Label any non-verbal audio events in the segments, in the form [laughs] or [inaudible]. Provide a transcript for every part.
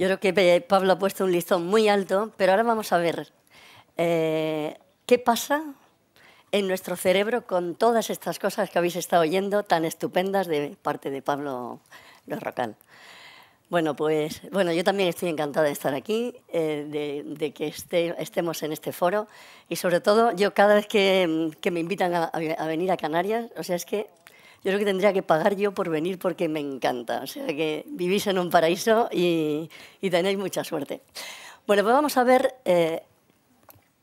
Yo creo que Pablo ha puesto un listón muy alto, pero ahora vamos a ver eh, qué pasa en nuestro cerebro con todas estas cosas que habéis estado oyendo tan estupendas de parte de Pablo Lorrocal. Bueno, pues bueno, yo también estoy encantada de estar aquí, eh, de, que estemos en este foro y sobre todo yo cada vez que, me invitan a, venir a Canarias, o sea, es que yo creo que tendría que pagar yo por venir porque me encanta. O sea que vivís en un paraíso y, tenéis mucha suerte. Bueno, pues vamos a ver eh,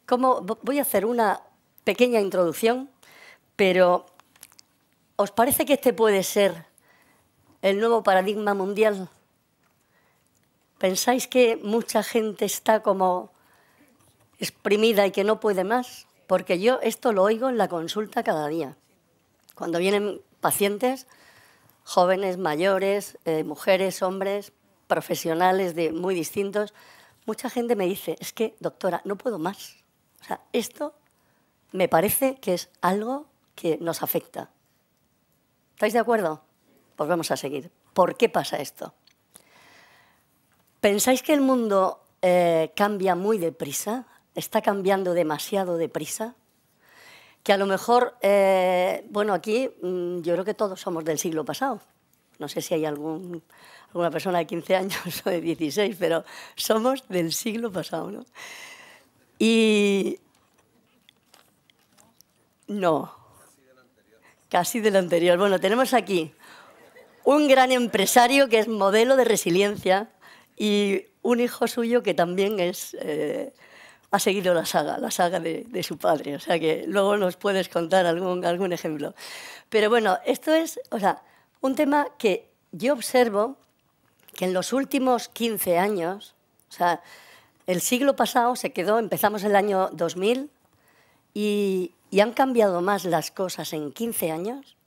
cómo voy a hacer una pequeña introducción, pero ¿os parece que este puede ser el nuevo paradigma mundial? ¿Pensáis que mucha gente está como exprimida y que no puede más? Porque yo esto lo oigo en la consulta cada día. Cuando vienen pacientes, jóvenes, mayores, eh, mujeres, hombres, profesionales de muy distintos. Mucha gente me dice, es que, doctora, no puedo más. O sea, esto me parece que es algo que nos afecta. ¿Estáis de acuerdo? Pues vamos a seguir. ¿Por qué pasa esto? ¿Pensáis que el mundo eh, cambia muy deprisa? ¿Está cambiando demasiado deprisa? que a lo mejor, eh, bueno, aquí mm, yo creo que todos somos del siglo pasado. No sé si hay algún, alguna persona de 15 años [laughs] o de 16, pero somos del siglo pasado, ¿no? Y... No. Casi del anterior. Bueno, tenemos aquí un gran empresario que es modelo de resiliencia y un hijo suyo que también es... Eh, ha seguido la saga, la saga de, su padre. O sea que luego nos puedes contar algún, algún ejemplo. Pero bueno, esto es, o un tema que yo observo que en los últimos 15 años, o sea, el siglo pasado se quedó, empezamos el año 2000 y, han cambiado más las cosas en 15 años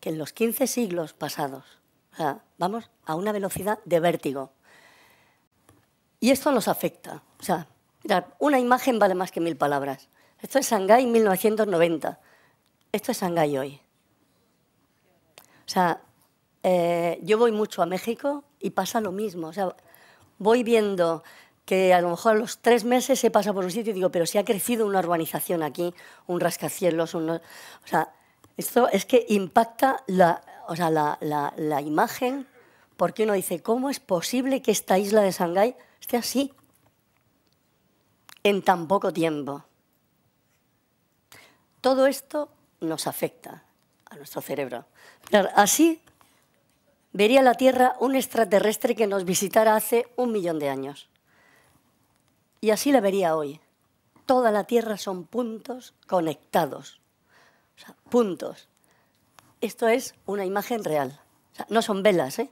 que en los 15 siglos pasados. O sea, vamos a una velocidad de vértigo. Y esto nos afecta. O sea, una imagen vale más que mil palabras. Esto es Shanghái 1990. Esto es Shanghái hoy. O sea, eh, yo voy mucho a México y pasa lo mismo. voy viendo que a lo mejor a los tres meses se pasa por un sitio y digo, pero si ha crecido una urbanización aquí, un rascacielos, o sea, esto es que impacta la, la, la, la imagen, porque uno dice, ¿cómo es posible que esta isla de Shanghái esté así? en tan poco tiempo. Todo esto nos afecta a nuestro cerebro. Así vería la Tierra un extraterrestre que nos visitara hace un millón de años. Y así la vería hoy. Toda la Tierra son puntos conectados. puntos. Esto es una imagen real. no son velas, ¿eh?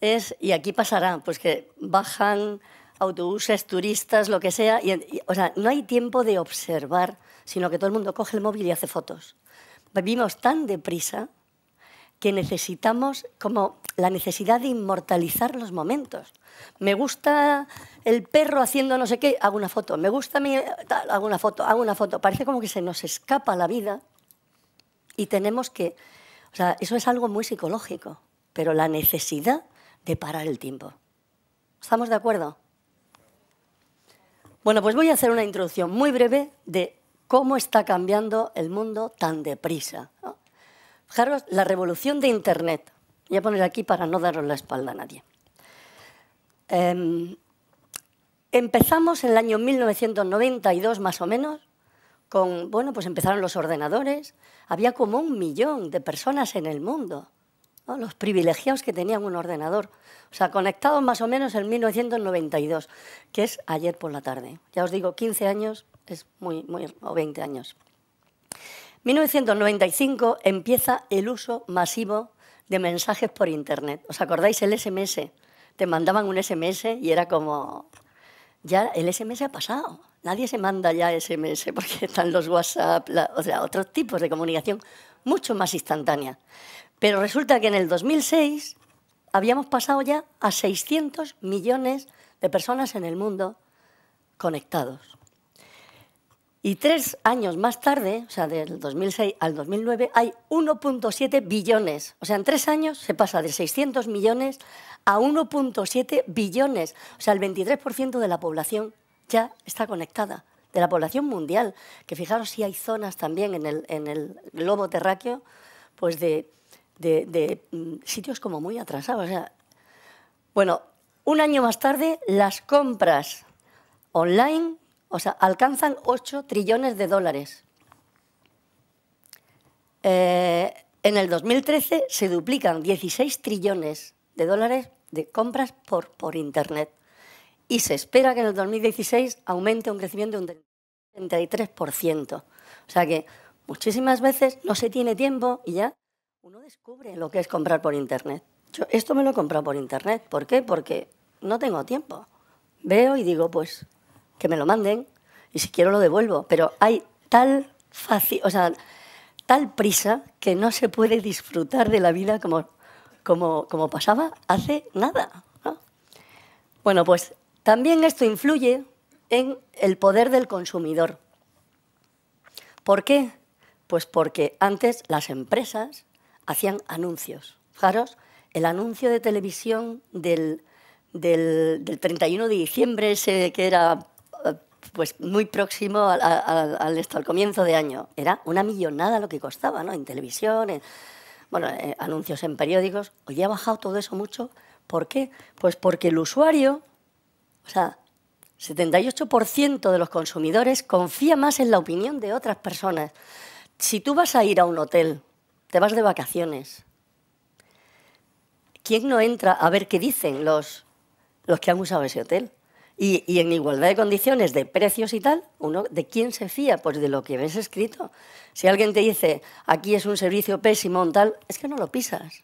es, y aquí pasará, pues que bajan autobuses, turistas, lo que sea. Y, o sea, no hay tiempo de observar, sino que todo el mundo coge el móvil y hace fotos. Vivimos tan deprisa que necesitamos como la necesidad de inmortalizar los momentos. Me gusta el perro haciendo no sé qué, hago una foto. Me gusta mi... Eh, hago una foto, hago una foto. Parece como que se nos escapa la vida y tenemos que... O sea, eso es algo muy psicológico, pero la necesidad de parar el tiempo. ¿Estamos de acuerdo? Bueno, pues voy a hacer una introducción muy breve de cómo está cambiando el mundo tan deprisa. Fijaros, la revolución de Internet. Voy a poner aquí para no daros la espalda a nadie. Em, empezamos en el año 1992, más o menos, con, bueno, pues empezaron los ordenadores. Había como un millón de personas en el mundo. Oh, los privilegiados que tenían un ordenador. O sea, conectados más o menos en 1992, que es ayer por la tarde. Ya os digo, 15 años es muy, muy, o 20 años. 1995 empieza el uso masivo de mensajes por Internet. ¿Os acordáis el SMS? Te mandaban un SMS y era como, ya el SMS ha pasado. Nadie se manda ya SMS porque están los WhatsApp, o sea, otros tipos de comunicación mucho más instantánea. Pero resulta que en el 2006 habíamos pasado ya a 600 millones de personas en el mundo conectados. Y tres años más tarde, o sea, del 2006 al 2009, hay 1.7 billones. O sea, en tres años se pasa de 600 millones a 1.7 billones. O sea, el 23% de la población ya está conectada, de la población mundial. Que fijaros si hay zonas también en el, en el globo terráqueo, pues de de, mm, sitios como muy atrasados. bueno, un año más tarde, las compras online o sea, alcanzan 8 trillones de dólares. Eh, en el 2013 se duplican 16 trillones de dólares de compras por, por Internet. Y se espera que en el 2016 aumente un crecimiento de un 33%. O sea que muchísimas veces no se tiene tiempo y ya uno descubre lo que es comprar por internet. Yo esto me lo he comprado por internet. ¿Por qué? Porque no tengo tiempo. Veo y digo, pues, que me lo manden y si quiero lo devuelvo. Pero hay tal fácil, o sea, tal prisa que no se puede disfrutar de la vida como, como, como pasaba hace nada. Bueno, pues también esto influye en el poder del consumidor. ¿Por qué? Pues porque antes las empresas hacían anuncios. Fijaros, el anuncio de televisión del, 31 de diciembre, ese que era eh, pues muy próximo al, comienzo de año. Era una millonada lo que costaba, ¿no? En televisión, bueno, eh, anuncios en periódicos. Hoy ha bajado todo eso mucho. ¿Por qué? Pues porque el usuario, o sea, 78% de los consumidores confía más en la opinión de otras personas. Si tú vas a ir a un hotel te vas de vacaciones. ¿Quién no entra a ver qué dicen los, que han usado ese hotel? Y, en igualdad de condiciones, de precios y tal, uno ¿de quién se fía? Pues de lo que ves escrito. Si alguien te dice, aquí es un servicio pésimo, tal, es que no lo pisas.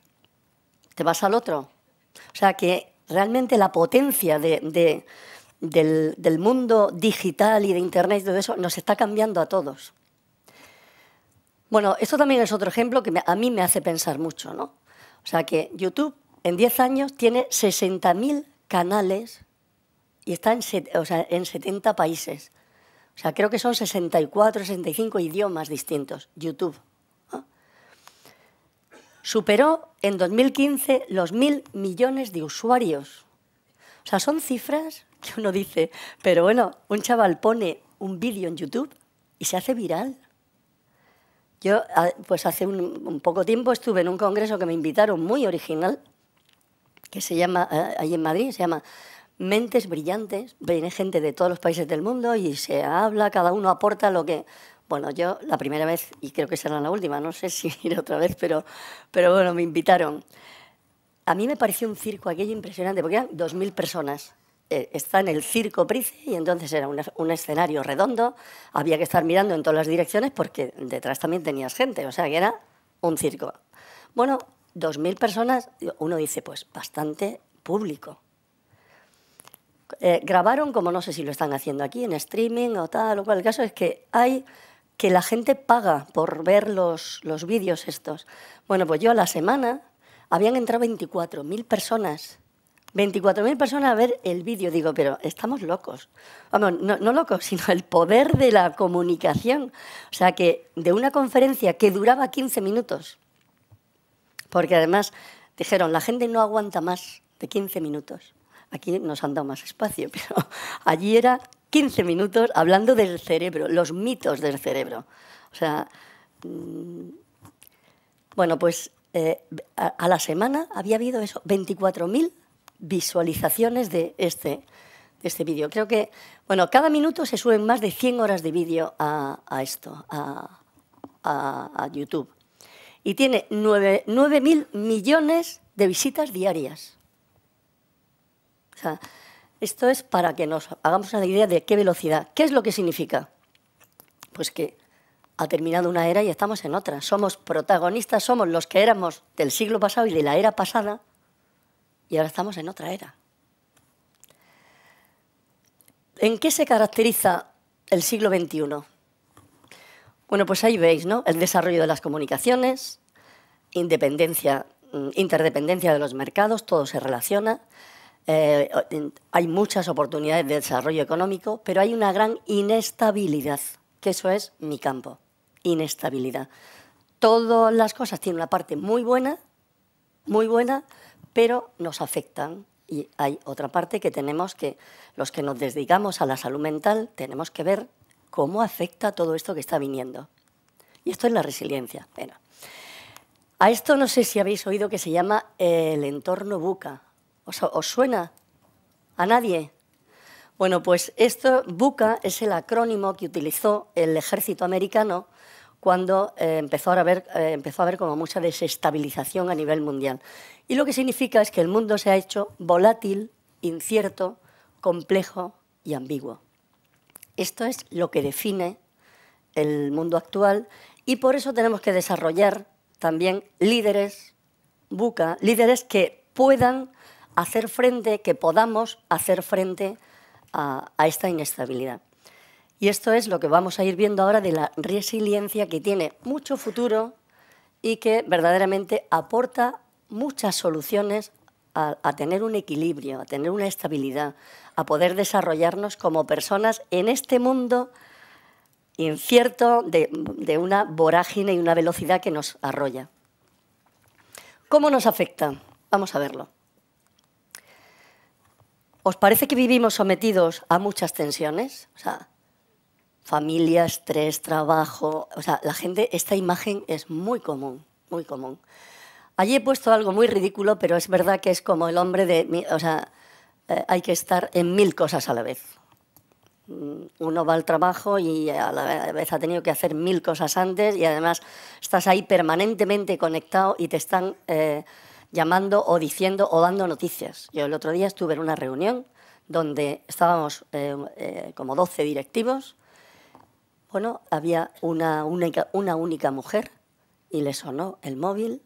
Te vas al otro. O sea que realmente la potencia del, del mundo digital y de Internet y todo eso nos está cambiando a todos. Bueno, esto también es otro ejemplo que a mí me hace pensar mucho, ¿no? O sea que YouTube en 10 años tiene 60.000 canales y está en, o 70 países. O sea, creo que son 64, 65 idiomas distintos, YouTube. Superó en 2015 los mil millones de usuarios. O sea, son cifras que uno dice, pero bueno, un chaval pone un vídeo en YouTube y se hace viral. Yo, ah, pues hace un, poco tiempo estuve en un congreso que me invitaron muy original, que se llama, ah, ahí en Madrid, se llama Mentes Brillantes. Viene gente de todos los países del mundo y se habla, cada uno aporta lo que. Bueno, yo la primera vez, y creo que será la última, no sé [laughs] si iré otra vez, pero, pero bueno, me invitaron. A mí me pareció un circo aquello impresionante, porque eran 2.000 personas. Eh, está en el Circo Price y entonces era un, escenario redondo, había que estar mirando en todas las direcciones porque detrás también tenías gente, o sea que era un circo. Bueno, 2.000 personas, uno dice, pues bastante público. Eh, grabaron, como no sé si lo están haciendo aquí, en streaming o tal o cual. El caso es que hay que la gente paga por ver los, los vídeos estos. Bueno, pues yo a la semana habían entrado 24.000 personas 24.000 personas a ver el vídeo. Digo, pero estamos locos. Vamos, no, locos, [laughs] sino el poder de la comunicación. O sea, que de una conferencia que duraba 15 minutos, porque además dijeron, la gente no aguanta más de 15 minutos. Aquí nos han dado más espacio, [laughs] pero allí era 15 minutos hablando del cerebro, los mitos del cerebro. O sea, mm, bueno, pues eh, a, a, la semana había habido eso, 24.000 visualizaciones de este, de este vídeo. Creo que, bueno, cada minuto se suben más de 100 horas de vídeo a, esto, a, YouTube. Y tiene 9.000 millones de visitas diarias. esto es para que nos hagamos una idea de qué velocidad. ¿Qué es lo que significa? Pues que ha terminado una era y estamos en otra. Somos protagonistas, somos los que éramos del siglo pasado y de la era pasada y ahora estamos en otra era. ¿En qué se caracteriza el siglo XXI? Bueno, pues ahí veis, ¿no? El desarrollo de las comunicaciones, independencia, mm, interdependencia de los mercados, todo se relaciona. Eh, mm, hay muchas oportunidades de desarrollo económico, pero hay una gran inestabilidad, que eso es mi campo, inestabilidad. Todas las cosas tienen una parte muy buena, muy buena, pero nos afectan. Y hay otra parte que tenemos que, los que nos dedicamos a la salud mental, tenemos que ver cómo afecta todo esto que está viniendo. Y esto es la resiliencia. Bueno, a esto no sé si habéis oído que se llama el entorno buca. ¿Os, os suena? ¿A nadie? Bueno, pues esto, buca, es el acrónimo que utilizó el ejército americano cuando eh, empezó, a haber, eh, empezó a como mucha desestabilización a nivel mundial. Y lo que significa es que el mundo se ha hecho volátil, incierto, complejo y ambiguo. Esto es lo que define el mundo actual y por eso tenemos que desarrollar también líderes, buca, líderes que puedan hacer frente, que podamos hacer frente a esta inestabilidad. Y esto es lo que vamos a ir viendo ahora de la resiliencia que tiene mucho futuro y que verdaderamente aporta muchas soluciones a, tener un equilibrio, a tener una estabilidad, a poder desarrollarnos como personas en este mundo incierto de, una vorágine y una velocidad que nos arrolla. ¿Cómo nos afecta? Vamos a verlo. ¿Os parece que vivimos sometidos a muchas tensiones? O familias estrés, trabajo. O sea, la gente, esta imagen es muy común, muy común. Allí he puesto algo muy ridículo, pero es verdad que es como el hombre de... O sea, eh, hay que estar en mil cosas a la vez. Mm, uno va al trabajo y a la vez ha tenido que hacer mil cosas antes y además estás ahí permanentemente conectado y te están eh, llamando o diciendo o dando noticias. Yo el otro día estuve en una reunión donde estábamos eh, como 12 directivos había una única, una única mujer y le sonó el móvil.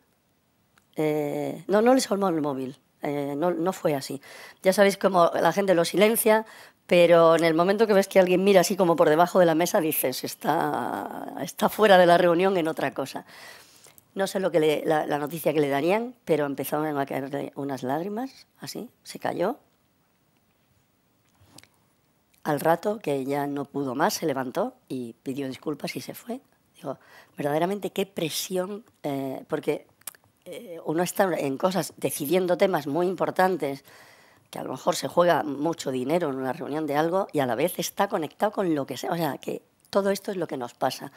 Eh, no, no le sonó el móvil, eh, no, no, fue así. Ya sabéis cómo la gente lo silencia, pero en el momento que ves que alguien mira así como por debajo de la mesa, dices, está, está fuera de la reunión en otra cosa. No sé lo que la, la, noticia que le darían, pero empezaron a caer unas lágrimas, así, se cayó. Al rato que ya no pudo más, se levantó y pidió disculpas y se fue. Digo, verdaderamente qué presión, eh, porque eh, uno está en cosas, decidiendo temas muy importantes, que a lo mejor se juega mucho dinero en una reunión de algo y a la vez está conectado con lo que sea. O sea, que todo esto es lo que nos pasa.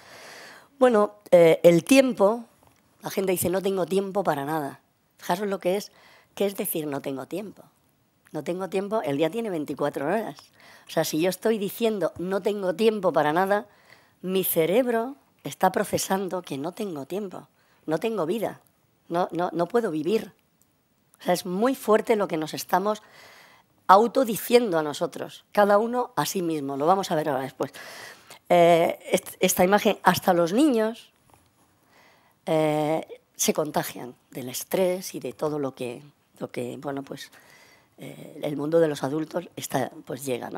Bueno, eh, el tiempo, la gente dice no tengo tiempo para nada. Fijaros lo que es, ¿qué es decir no tengo tiempo? No tengo tiempo, el día tiene 24 horas. O sea, si yo estoy diciendo no tengo tiempo para nada, mi cerebro está procesando que no tengo tiempo, no tengo vida, no, no, puedo vivir. O sea, es muy fuerte lo que nos estamos autodiciendo a nosotros, cada uno a sí mismo. Lo vamos a ver ahora después. Eh, esta imagen, hasta los niños eh, se contagian del estrés y de todo lo que, lo que bueno, pues eh, el mundo de los adultos pues llega.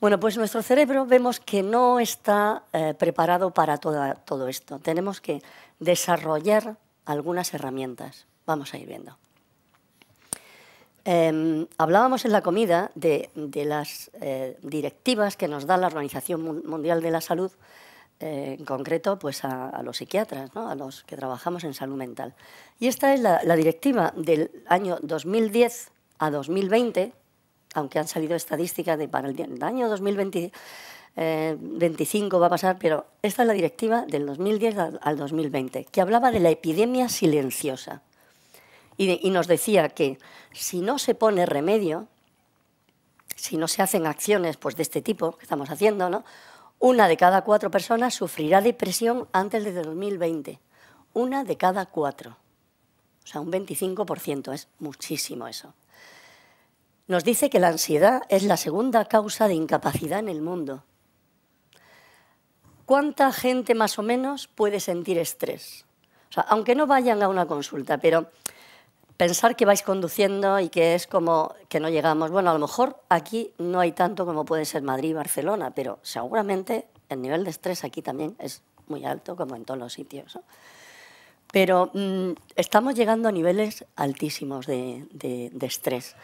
Bueno, pues nuestro cerebro vemos que no está eh, preparado para todo esto. Tenemos que desarrollar algunas herramientas. Vamos a ir viendo. Em, hablábamos en la comida de, las eh, directivas que nos da la Organización Mundial de la Salud eh, en concreto pues a, los psiquiatras, a los que trabajamos en salud mental. Y esta es la, directiva del año 2010 a 2020, aunque han salido estadísticas de para el, año 2025 eh, va a pasar, pero esta es la directiva del 2010 al, 2020, que hablaba de la epidemia silenciosa. Y, y, nos decía que si no se pone remedio, si no se hacen acciones pues, de este tipo que estamos haciendo, ¿no? Una de cada cuatro personas sufrirá depresión antes de 2020. Una de cada cuatro. O sea, un 25%, es muchísimo eso. Nos dice que la ansiedad es la segunda causa de incapacidad en el mundo. ¿Cuánta gente más o menos puede sentir estrés? aunque no vayan a una consulta, pero pensar que vais conduciendo y que es como que no llegamos. Bueno, a lo mejor aquí no hay tanto como puede ser Madrid y Barcelona, pero seguramente el nivel de estrés aquí también es muy alto, como en todos los sitios. Pero mm, estamos llegando a niveles altísimos de, estrés.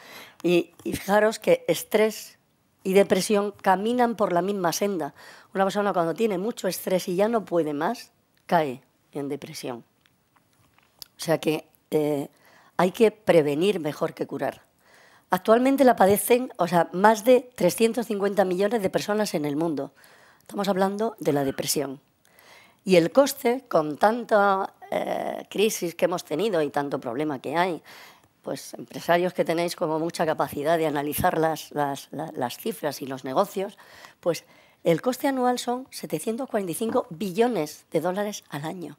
Y, fijaros que estrés y depresión caminan por la misma senda. Una persona cuando tiene mucho estrés y ya no puede más, cae en depresión. O sea que eh, hay que prevenir mejor que curar. Actualmente la padecen o sea, más de 350 millones de personas en el mundo. Estamos hablando de la depresión. Y el coste, con tanta eh, crisis que hemos tenido y tanto problema que hay, pues empresarios que tenéis como mucha capacidad de analizar las, las cifras y los negocios, pues el coste anual son 745 billones de dólares al año.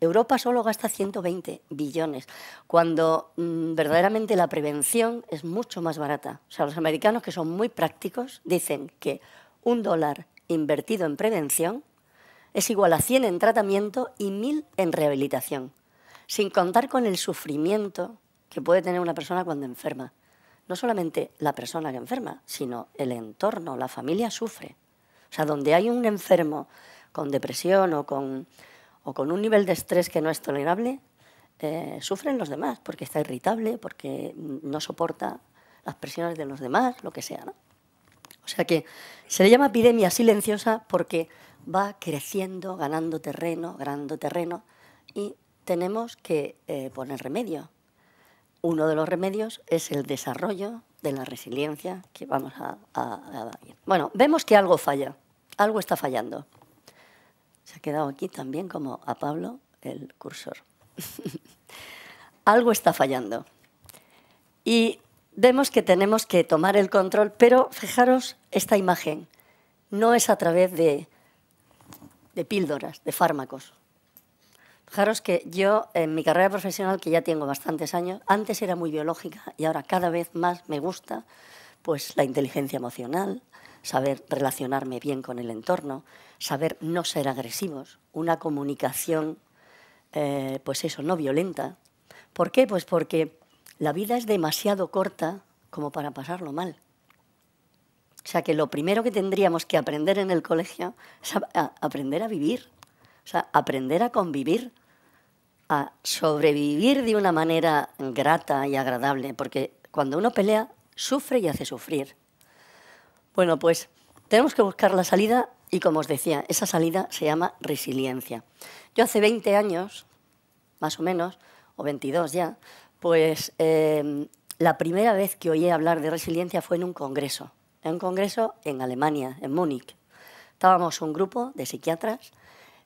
Europa solo gasta 120 billones, cuando mm, verdaderamente la prevención es mucho más barata. O sea, los americanos, que son muy prácticos, dicen que un dólar invertido en prevención es igual a 100 en tratamiento y 1000 en rehabilitación, sin contar con el sufrimiento que puede tener una persona cuando enferma. No solamente la persona que enferma, sino el entorno, la familia sufre. O sea, donde hay un enfermo con depresión o con o con un nivel de estrés que no es tolerable, eh, sufren los demás, porque está irritable, porque no soporta las presiones de los demás, lo que sea. O sea que se le llama epidemia silenciosa porque va creciendo, ganando terreno, ganando terreno, y tenemos que eh, poner remedio. Uno de los remedios es el desarrollo de la resiliencia que vamos a... Bueno, vemos que algo falla, algo está fallando. Se ha quedado aquí también como a Pablo el cursor. [laughs] Algo está fallando. Y vemos que tenemos que tomar el control, pero fijaros esta imagen. No es a través de, píldoras, de fármacos. Fijaros que yo, en mi carrera profesional, que ya tengo bastantes años, antes era muy biológica y ahora cada vez más me gusta pues, la inteligencia emocional, saber relacionarme bien con el entorno, saber no ser agresivos, una comunicación, eh, pues eso, no violenta. ¿Por qué? Pues porque la vida es demasiado corta como para pasarlo mal. O sea que lo primero que tendríamos que aprender en el colegio es aprender a vivir, o sea, aprender a convivir, a sobrevivir de una manera grata y agradable, porque cuando uno pelea, sufre y hace sufrir. Bueno, pues tenemos que buscar la salida y como os decía, esa salida se llama resiliencia. Yo hace 20 años, más o menos, o 22 ya, pues em, la primera vez que oí hablar de resiliencia fue en un congreso, en un congreso en Alemania, en Múnich. Estábamos un grupo de psiquiatras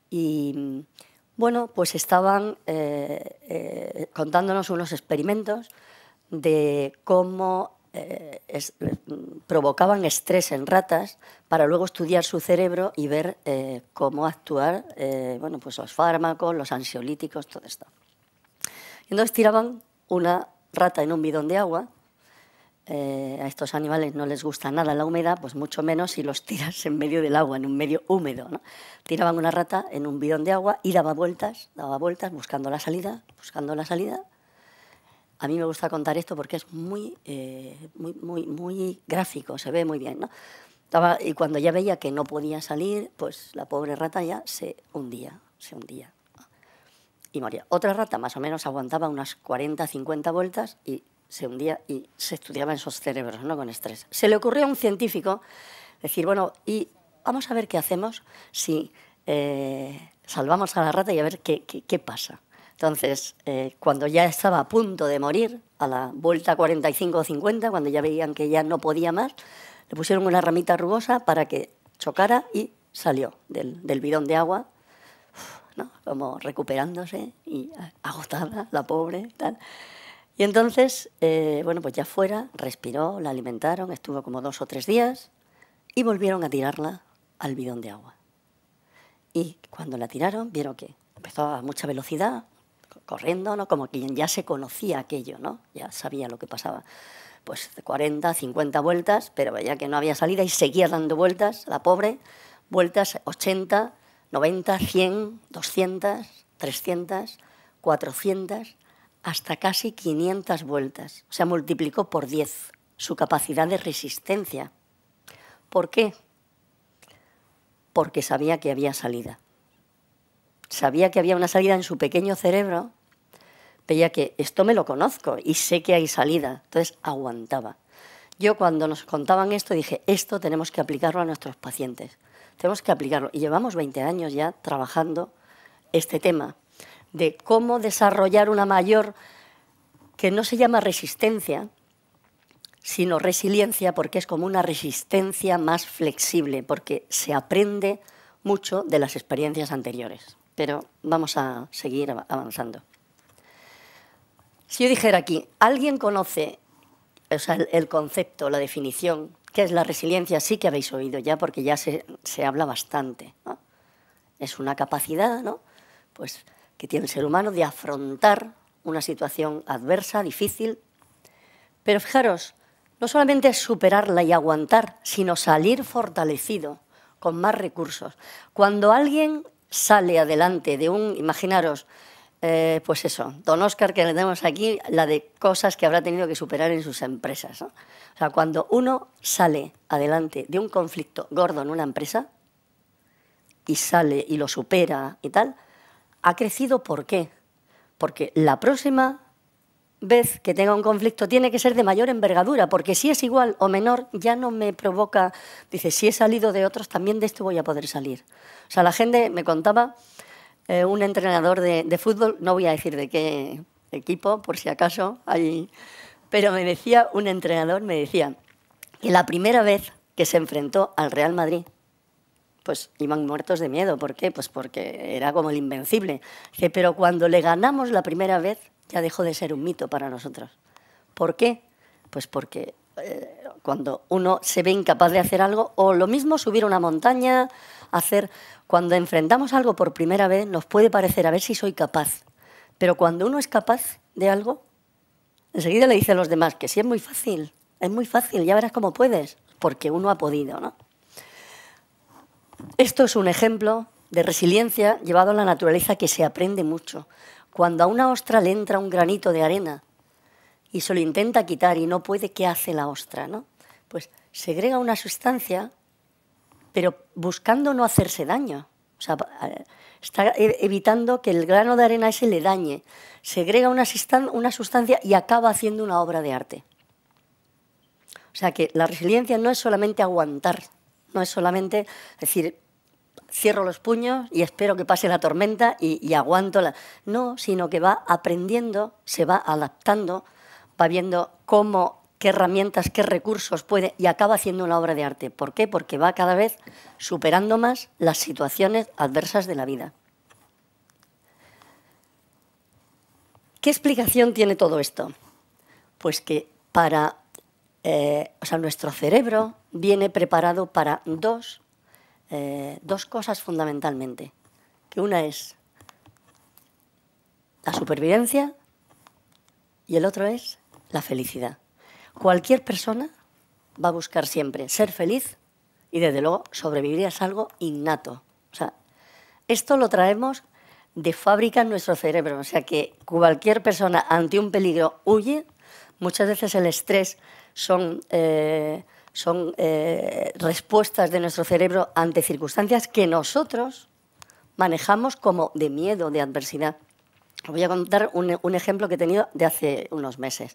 y, bueno, pues estaban eh, eh, contándonos unos experimentos de cómo eh, eh, provocaban estrés en ratas para luego estudiar su cerebro y ver eh, cómo actuar bueno, pues los fármacos, los ansiolíticos, todo esto. Entonces tiraban una rata en un bidón de agua. a estos animales no les gusta nada la humedad, pues mucho menos si los tiras en medio del agua, en un medio húmedo. Tiraban una rata en un bidón de agua y daba vueltas, daba vueltas buscando la salida, buscando la salida, a mí me gusta contar esto porque es muy, eh, muy, muy, gráfico, se ve muy bien. Estaba, y cuando ya veía que no podía salir, pues la pobre rata ya se hundía, se hundía y moría. Otra rata más o menos aguantaba unas 40, 50 vueltas y se hundía y se estudiaba en sus cerebros ¿no? con estrés. Se le ocurrió a un científico decir, bueno, y vamos a ver qué hacemos si eh, salvamos a la rata y a ver qué, qué pasa. Entonces, eh, cuando ya estaba a punto de morir, a la vuelta 45 o 50, cuando ya veían que ya no podía más, le pusieron una ramita rugosa para que chocara y salió del, bidón de agua, como recuperándose y agotada, la pobre, Y entonces, eh, bueno, pues ya fuera, respiró, la alimentaron, estuvo como dos o tres días y volvieron a tirarla al bidón de agua. Y cuando la tiraron, vieron que empezó a mucha velocidad, corriendo, ¿no? como quien ya se conocía aquello, ¿no? ya sabía lo que pasaba. Pues 40, 50 vueltas, pero veía que no había salida y seguía dando vueltas, la pobre, vueltas 80, 90, 100, 200, 300, 400, hasta casi 500 vueltas. O sea, multiplicó por 10 su capacidad de resistencia. ¿Por qué? Porque sabía que había salida sabía que había una salida en su pequeño cerebro, veía que esto me lo conozco y sé que hay salida, entonces aguantaba. Yo cuando nos contaban esto dije, esto tenemos que aplicarlo a nuestros pacientes, tenemos que aplicarlo. Y llevamos 20 años ya trabajando este tema de cómo desarrollar una mayor que no se llama resistencia, sino resiliencia, porque es como una resistencia más flexible, porque se aprende mucho de las experiencias anteriores pero vamos a seguir avanzando. Si yo dijera aquí, ¿alguien conoce el, concepto, la definición, qué es la resiliencia? Sí que habéis oído ya, porque ya se, habla bastante. Es una capacidad ¿no? pues, que tiene el ser humano de afrontar una situación adversa, difícil. Pero fijaros, no solamente es superarla y aguantar, sino salir fortalecido, con más recursos. Cuando alguien sale adelante de un, imaginaros, eh, pues eso, don Oscar que le tenemos aquí, la de cosas que habrá tenido que superar en sus empresas. O sea, cuando uno sale adelante de un conflicto gordo en una empresa y sale y lo supera y tal, ha crecido ¿por qué? Porque la próxima vez que tenga un conflicto tiene que ser de mayor envergadura, porque si es igual o menor ya no me provoca, dice, si he salido de otros, también de esto voy a poder salir. O sea, la gente me contaba, eh, un entrenador de, fútbol, no voy a decir de qué equipo, por si acaso, pero me decía, un entrenador me decía, que la primera vez que se enfrentó al Real Madrid, pues iban muertos de miedo. ¿Por qué? Pues porque era como el invencible. Pero cuando le ganamos la primera vez, ya dejó de ser un mito para nosotros. ¿Por qué? Pues porque eh, cuando uno se ve incapaz de hacer algo, o lo mismo subir una montaña, hacer... Cuando enfrentamos algo por primera vez, nos puede parecer a ver si soy capaz. Pero cuando uno es capaz de algo, enseguida le dice a los demás que sí es muy fácil, es muy fácil, ya verás cómo puedes, porque uno ha podido, ¿no? Esto es un ejemplo de resiliencia llevado a la naturaleza que se aprende mucho. Cuando a una ostra le entra un granito de arena y se lo intenta quitar y no puede, ¿qué hace la ostra? Pues segrega una sustancia, pero buscando no hacerse daño. Eh, está e, evitando que el grano de arena ese le dañe. Segrega una sustancia y acaba haciendo una obra de arte. O sea que la resiliencia no es solamente aguantar no es solamente decir, cierro los puños y espero que pase la tormenta y, y, aguanto la... No, sino que va aprendiendo, se va adaptando, va viendo cómo, qué herramientas, qué recursos puede y acaba haciendo una obra de arte. ¿Por qué? Porque va cada vez superando más las situaciones adversas de la vida. ¿Qué explicación tiene todo esto? Pues que para eh, o sea, nuestro cerebro viene preparado para dos, eh, dos cosas fundamentalmente. Que una es la supervivencia y el otro es la felicidad. Cualquier persona va a buscar siempre ser feliz y desde luego sobrevivir es algo innato. O sea, esto lo traemos de fábrica en nuestro cerebro. O sea que cualquier persona ante un peligro huye, muchas veces el estrés son, eh, son eh, respuestas de nuestro cerebro ante circunstancias que nosotros manejamos como de miedo, de adversidad. voy a contar un, un, ejemplo que he tenido de hace unos meses.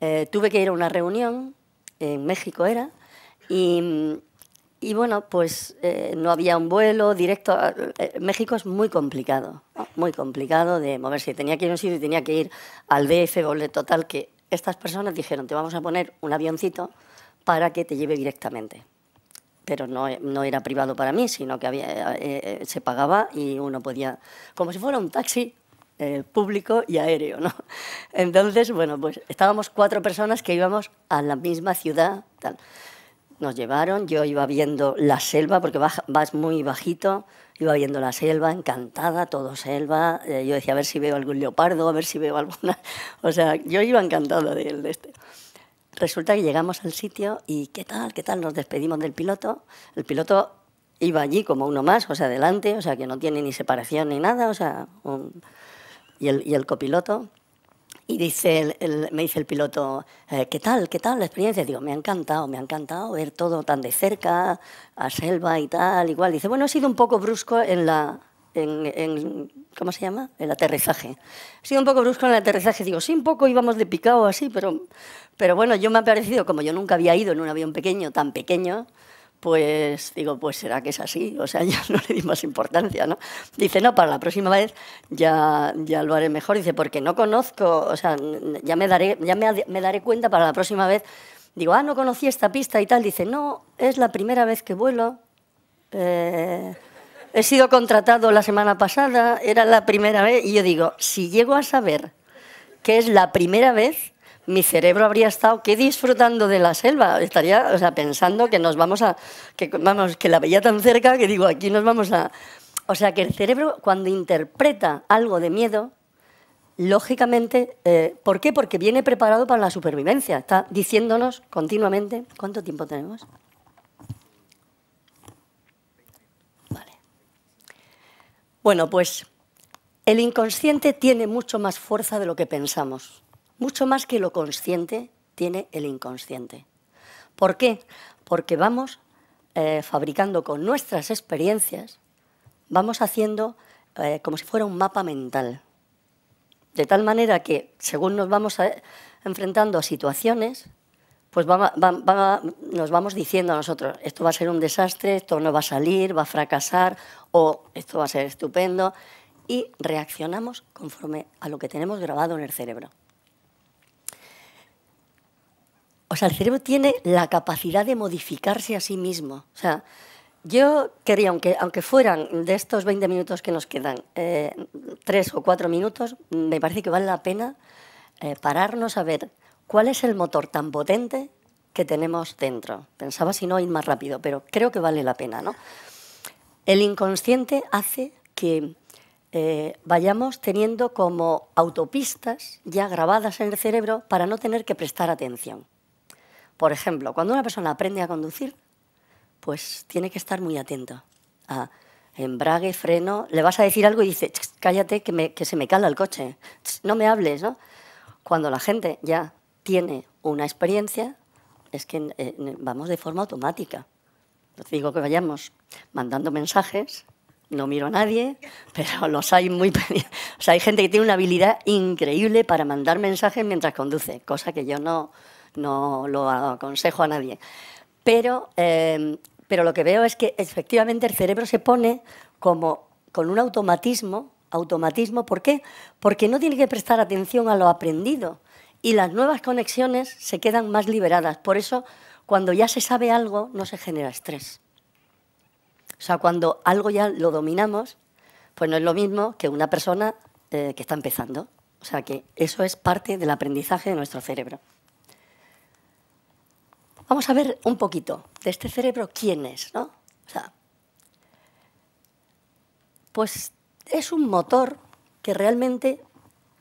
Eh, tuve que ir a una reunión, en México era, y, y bueno, pues no había un vuelo directo. A, México es muy complicado, muy complicado de moverse. Tenía que ir a un sitio y tenía que ir al BF volver total, que estas personas dijeron, te vamos a poner un avioncito para que te lleve directamente. Pero no, era privado para mí, sino que eh, eh, se pagaba y uno podía, como si fuera un taxi eh, público y aéreo. [laughs] Entonces, bueno, pues estábamos cuatro personas que íbamos a la misma ciudad. Nos llevaron, yo iba viendo la selva porque vas muy bajito, iba viendo la selva, encantada, todo selva. Eh, yo decía, a ver si veo algún leopardo, a ver si veo alguna... [laughs] O sea, yo iba encantada de, de este. Resulta que llegamos al sitio y ¿qué tal? ¿Qué tal? Nos despedimos del piloto. El piloto iba allí como uno más, o sea, adelante, o sea, que no tiene ni separación ni nada, o sea, y, el, y el copiloto y dice me dice el piloto, eh, ¿qué tal? ¿Qué tal la experiencia? Digo, me ha encantado, me ha encantado ver todo tan de cerca, a selva y tal, igual. Dice, bueno, he sido un poco brusco en la... En, ¿Cómo se llama? El aterrizaje. He sido un poco brusco en el aterrizaje. Digo, sí, un poco íbamos de picado así, pero, pero bueno, yo me ha parecido, como yo nunca había ido en un avión pequeño, tan pequeño, pues digo, pues será que es así, o sea, [laughs] ya no le di más importancia, ¿no? Dice, no, para la próxima vez ya, ya lo haré mejor, dice, porque no conozco, o sea, ya me daré, ya me, daré cuenta para la próxima vez. Digo, ah, no conocí esta pista y tal, dice, no, es la primera vez que vuelo. Eh, he sido contratado la semana pasada, era la primera vez, y yo digo, si llego a saber que es la primera vez, mi cerebro habría estado que disfrutando de la selva, estaría pensando que nos vamos a, que, vamos, que la veía tan cerca que digo, aquí nos vamos a... O sea, que el cerebro cuando interpreta algo de miedo, lógicamente, eh, ¿por qué? Porque viene preparado para la supervivencia, está diciéndonos continuamente, ¿cuánto tiempo tenemos? Bueno, pues el inconsciente tiene mucho más fuerza de lo que pensamos. Mucho más que lo consciente tiene el inconsciente. ¿Por qué? Porque vamos eh, fabricando con nuestras experiencias, vamos haciendo eh, como si fuera un mapa mental. De tal manera que, según nos vamos eh, enfrentando a situaciones, pues nos vamos diciendo a nosotros, esto va a ser un desastre, esto no va a salir, va a fracasar, o esto va a ser estupendo, y reaccionamos conforme a lo que tenemos grabado en el cerebro. O sea, el cerebro tiene la capacidad de modificarse a sí mismo. O sea, yo quería, aunque, aunque fueran de estos 20 minutos que nos quedan, eh, 3 o 4 minutos, me parece que vale la pena eh, pararnos a ver cuál es el motor tan potente que tenemos dentro. Pensaba si no ir más rápido, pero creo que vale la pena, ¿no? El inconsciente hace que eh, vayamos teniendo como autopistas ya grabadas en el cerebro para no tener que prestar atención. Por ejemplo, cuando una persona aprende a conducir, pues tiene que estar muy atento a embrague, freno, le vas a decir algo y dice, cállate que, que se me cala el coche, no me hables, ¿no? Cuando la gente ya tiene una experiencia, es que eh, vamos de forma automática. No digo que vayamos mandando mensajes, no miro a nadie, pero los hay muy... o sea, hay gente que tiene una habilidad increíble para mandar mensajes mientras conduce, cosa que yo no no lo aconsejo a nadie. Pero, em, pero lo que veo es que efectivamente el cerebro se pone como con un automatismo. Automatismo, ¿por qué? Porque no tiene que prestar atención a lo aprendido y las nuevas conexiones se quedan más liberadas. Por eso, cuando ya se sabe algo, no se genera estrés. O sea, cuando algo ya lo dominamos, pues no es lo mismo que una persona eh, que está empezando. O sea, que eso es parte del aprendizaje de nuestro cerebro. Vamos a ver un poquito de este cerebro quién es, ¿no? O sea, pues es un motor que realmente,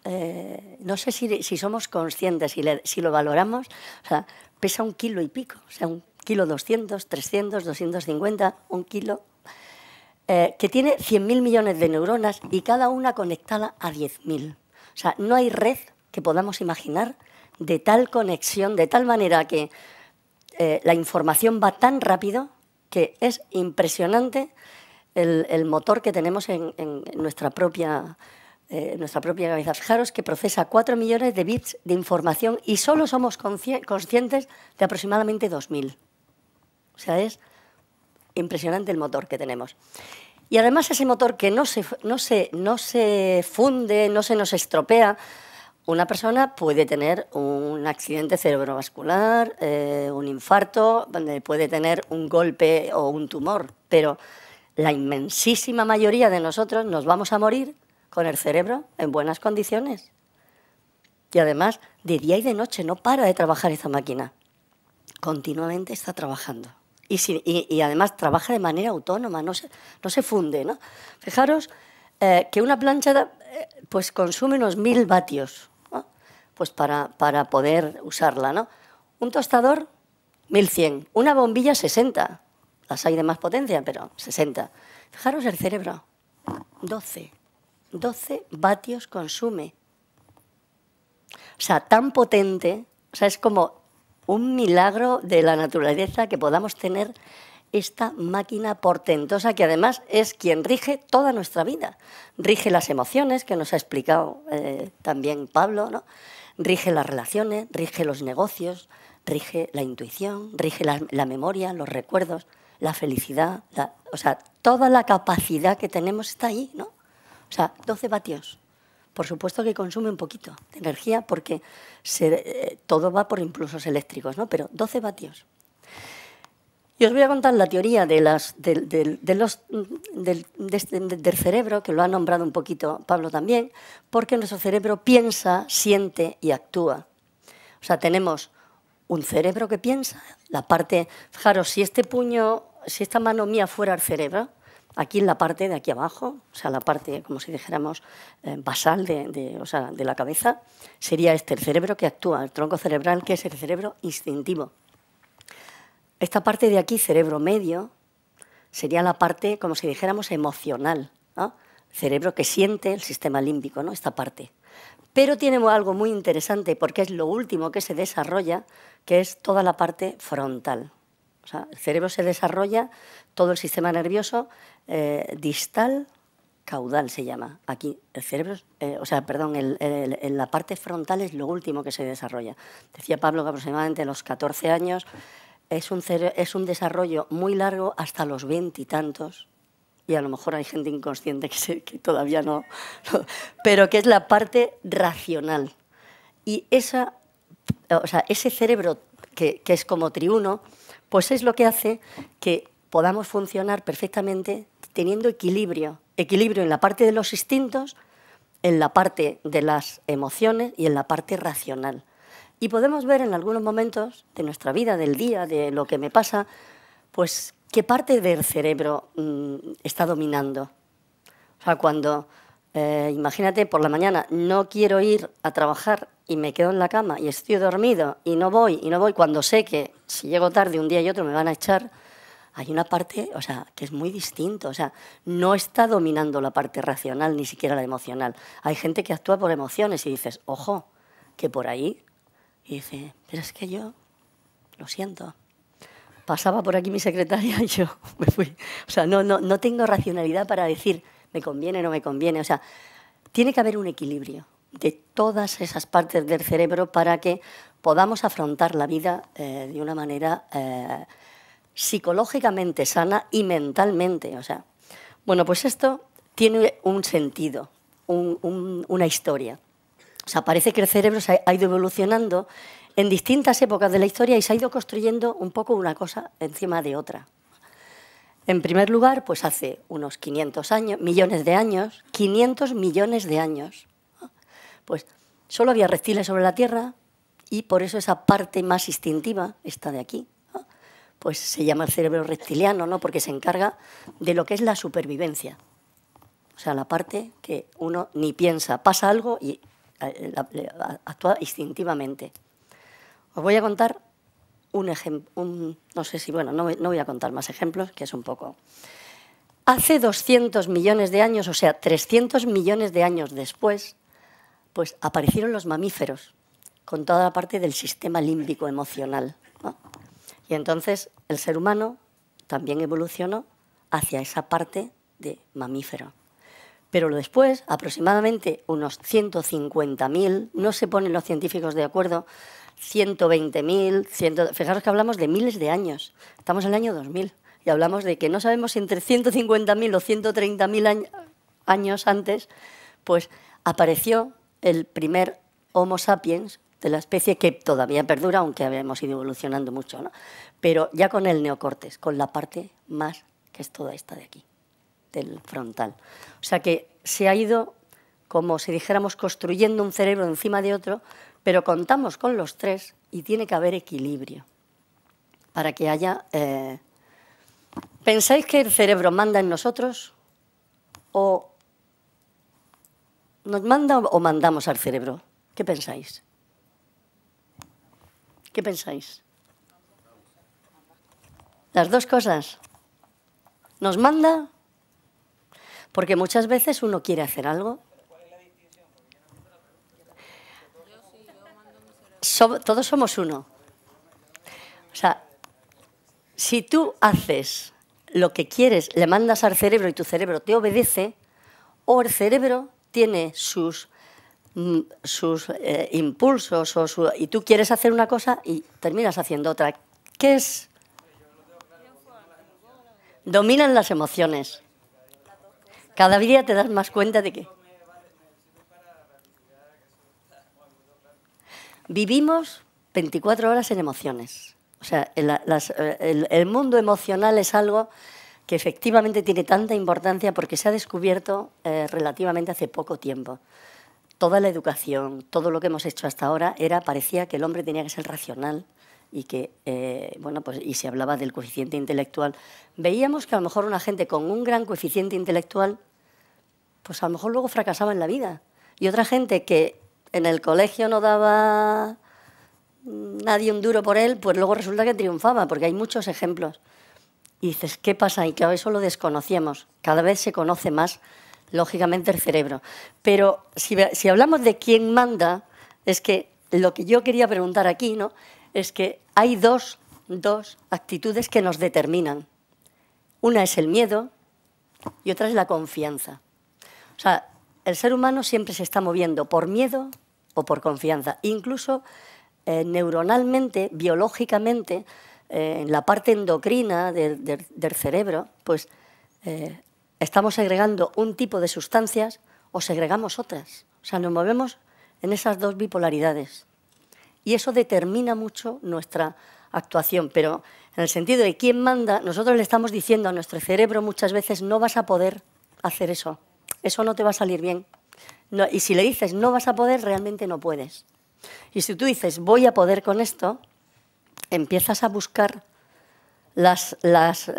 eh, no sé si, somos conscientes, si, si lo valoramos, o sea, pesa un kilo y pico, o sea, un kilo 200, 300, 250, un kilo, eh, que tiene 100.000 millones de neuronas y cada una conectada a 10.000. O sea, no hay red que podamos imaginar de tal conexión, de tal manera que eh, la información va tan rápido que es impresionante el, motor que tenemos en, nuestra propia... Eh, nuestra propia cabeza. Fijaros que procesa 4 millones de bits de información y solo somos conscientes de aproximadamente 2.000. O sea, es impresionante el motor que tenemos. Y además ese motor que no se, no se, no se funde, no se nos estropea, una persona puede tener un accidente cerebrovascular, eh, un infarto, puede tener un golpe o un tumor, pero la inmensísima mayoría de nosotros nos vamos a morir con el cerebro en buenas condiciones. Y además, de día y de noche no para de trabajar esa máquina. Continuamente está trabajando. Y, además trabaja de manera autónoma, no se, funde. Fijaros eh, que una plancha eh, pues consume unos mil vatios pues para, poder usarla, ¿no? Un tostador, 1100. Una bombilla, 60. Las hay de más potencia, pero 60. Fijaros el cerebro. 12. 12 vatios consume. O sea, tan potente, o sea, es como un milagro de la naturaleza que podamos tener esta máquina portentosa que además es quien rige toda nuestra vida. Rige las emociones, que nos ha explicado eh, también Pablo, ¿no? Rige las relaciones, rige los negocios, rige la intuición, rige la, memoria, los recuerdos, la felicidad, o sea, toda la capacidad que tenemos está ahí, ¿no? O sea, 12 vatios. Por supuesto que consume un poquito de energía porque se, eh, todo va por impulsos eléctricos, ¿no? Pero 12 vatios. Y os voy a contar la teoría este, del cerebro, que lo ha nombrado un poquito Pablo también, porque nuestro cerebro piensa, siente y actúa. O sea, tenemos un cerebro que piensa, la parte, fijaros, si este puño, si esta mano mía fuera el cerebro, aquí en la parte de aquí abajo, o sea, la parte, como si dijéramos, eh, basal de la cabeza, sería este el cerebro que actúa, el tronco cerebral, que es el cerebro instintivo. Esta parte de aquí, cerebro medio, sería la parte, como si dijéramos, emocional, cerebro que siente el sistema límbico, ¿no? esta parte. Pero tiene algo muy interesante porque es lo último que se desarrolla, que es toda la parte frontal. el cerebro se desarrolla, todo el sistema nervioso eh, distal, caudal se llama. Aquí el cerebro, eh, o sea, perdón, en la parte frontal es lo último que se desarrolla. Decía Pablo que aproximadamente a los 14 años es un, desarrollo muy largo hasta los veintitantos. Y, y a lo mejor hay gente inconsciente que, todavía no, pero que es la parte racional. Y esa, ese cerebro que, que es como triuno, pues es lo que hace que podamos funcionar perfectamente teniendo equilibrio. Equilibrio en la parte de los instintos, en la parte de las emociones y en la parte racional. Y podemos ver en algunos momentos de nuestra vida, del día, de lo que me pasa, pues qué parte del cerebro mm, está dominando. O sea, cuando, eh, imagínate, por la mañana no quiero ir a trabajar y me quedo en la cama y estoy dormido y no voy, y no voy, cuando sé que si llego tarde un día y otro me van a echar, hay una parte, o sea, que es muy distinta, o sea, no está dominando la parte racional, ni siquiera la emocional. Hay gente que actúa por emociones y dices, ojo, que por ahí y dice, pero es que yo, lo siento, pasaba por aquí mi secretaria y yo [laughs] me fui. O sea, no, tengo racionalidad para decir me conviene o no me conviene. O sea, tiene que haber un equilibrio de todas esas partes del cerebro para que podamos afrontar la vida eh, de una manera eh, psicológicamente sana y mentalmente. O sea, bueno, pues esto tiene un sentido, una historia. O sea, parece que el cerebro se ha ido evolucionando en distintas épocas de la historia y se ha ido construyendo un poco una cosa encima de otra. En primer lugar, pues hace unos 500 años, millones de años, 500 millones de años, pues solo había reptiles sobre la Tierra y por eso esa parte más instintiva, esta de aquí, pues se llama el cerebro reptiliano, ¿no? Porque se encarga de lo que es la supervivencia. O sea, la parte que uno ni piensa, pasa algo y eh, actúa instintivamente. Os voy a contar un ejemplo, no sé si, bueno, no, voy a contar más ejemplos, que es un poco. Hace 200 millones de años, o sea, 300 millones de años después, pues aparecieron los mamíferos, con toda la parte del sistema límbico emocional. Y entonces el ser humano también evolucionó hacia esa parte de mamífero. Pero después, aproximadamente unos 150.000, no se ponen los científicos de acuerdo, 120.000, fijaros que hablamos de miles de años, estamos en el año 2000 y hablamos de que no sabemos si entre 150.000 o 130.000 años antes, pues apareció el primer Homo sapiens de la especie que todavía perdura, aunque habíamos ido evolucionando mucho, ¿no? pero ya con el neocortes, con la parte más que es toda esta de aquí del frontal. O sea que se ha ido, como si dijéramos, construyendo un cerebro encima de otro, pero contamos con los tres y tiene que haber equilibrio para que haya... Eh, ¿Pensáis que el cerebro manda en nosotros o nos manda o mandamos al cerebro? ¿Qué pensáis? ¿Qué pensáis? Las dos cosas. ¿Nos manda porque muchas veces uno quiere hacer algo. todos somos uno. O sea, si tú haces lo que quieres, le mandas al cerebro y tu cerebro te obedece, o el cerebro tiene sus, mm, sus eh, impulsos y tú quieres hacer una cosa y terminas haciendo otra. ¿Qué es? Dominan las emociones. Cada día te das más cuenta de que vivimos 24 horas en emociones. O sea, eh, el, mundo emocional es algo que efectivamente tiene tanta importancia porque se ha descubierto eh, relativamente hace poco tiempo. Toda la educación, todo lo que hemos hecho hasta ahora, era, parecía que el hombre tenía que ser racional, y que, eh, bueno, pues, y se hablaba del coeficiente intelectual, veíamos que a lo mejor una gente con un gran coeficiente intelectual, pues a lo mejor luego fracasaba en la vida. Y otra gente que en el colegio no daba mm, nadie un duro por él, pues luego resulta que triunfaba, porque hay muchos ejemplos. Y dices, ¿qué pasa? Y claro, eso lo desconocíamos. Cada vez se conoce más, lógicamente, el cerebro. Pero si, si hablamos de quién manda, es que lo que yo quería preguntar aquí, ¿no? es que hay dos, actitudes que nos determinan. Una es el miedo y otra es la confianza. O sea, el ser humano siempre se está moviendo por miedo o por confianza. Incluso eh, neuronalmente, biológicamente, eh, en la parte endocrina del cerebro, pues eh, estamos segregando un tipo de sustancias o segregamos otras. O sea, nos movemos en esas dos bipolaridades y eso determina mucho nuestra actuación, pero en el sentido de quién manda, nosotros le estamos diciendo a nuestro cerebro muchas veces no vas a poder hacer eso, eso no te va a salir bien. y si le dices no vas a poder, realmente no puedes. Y si tú dices voy a poder con esto, empiezas a buscar las, las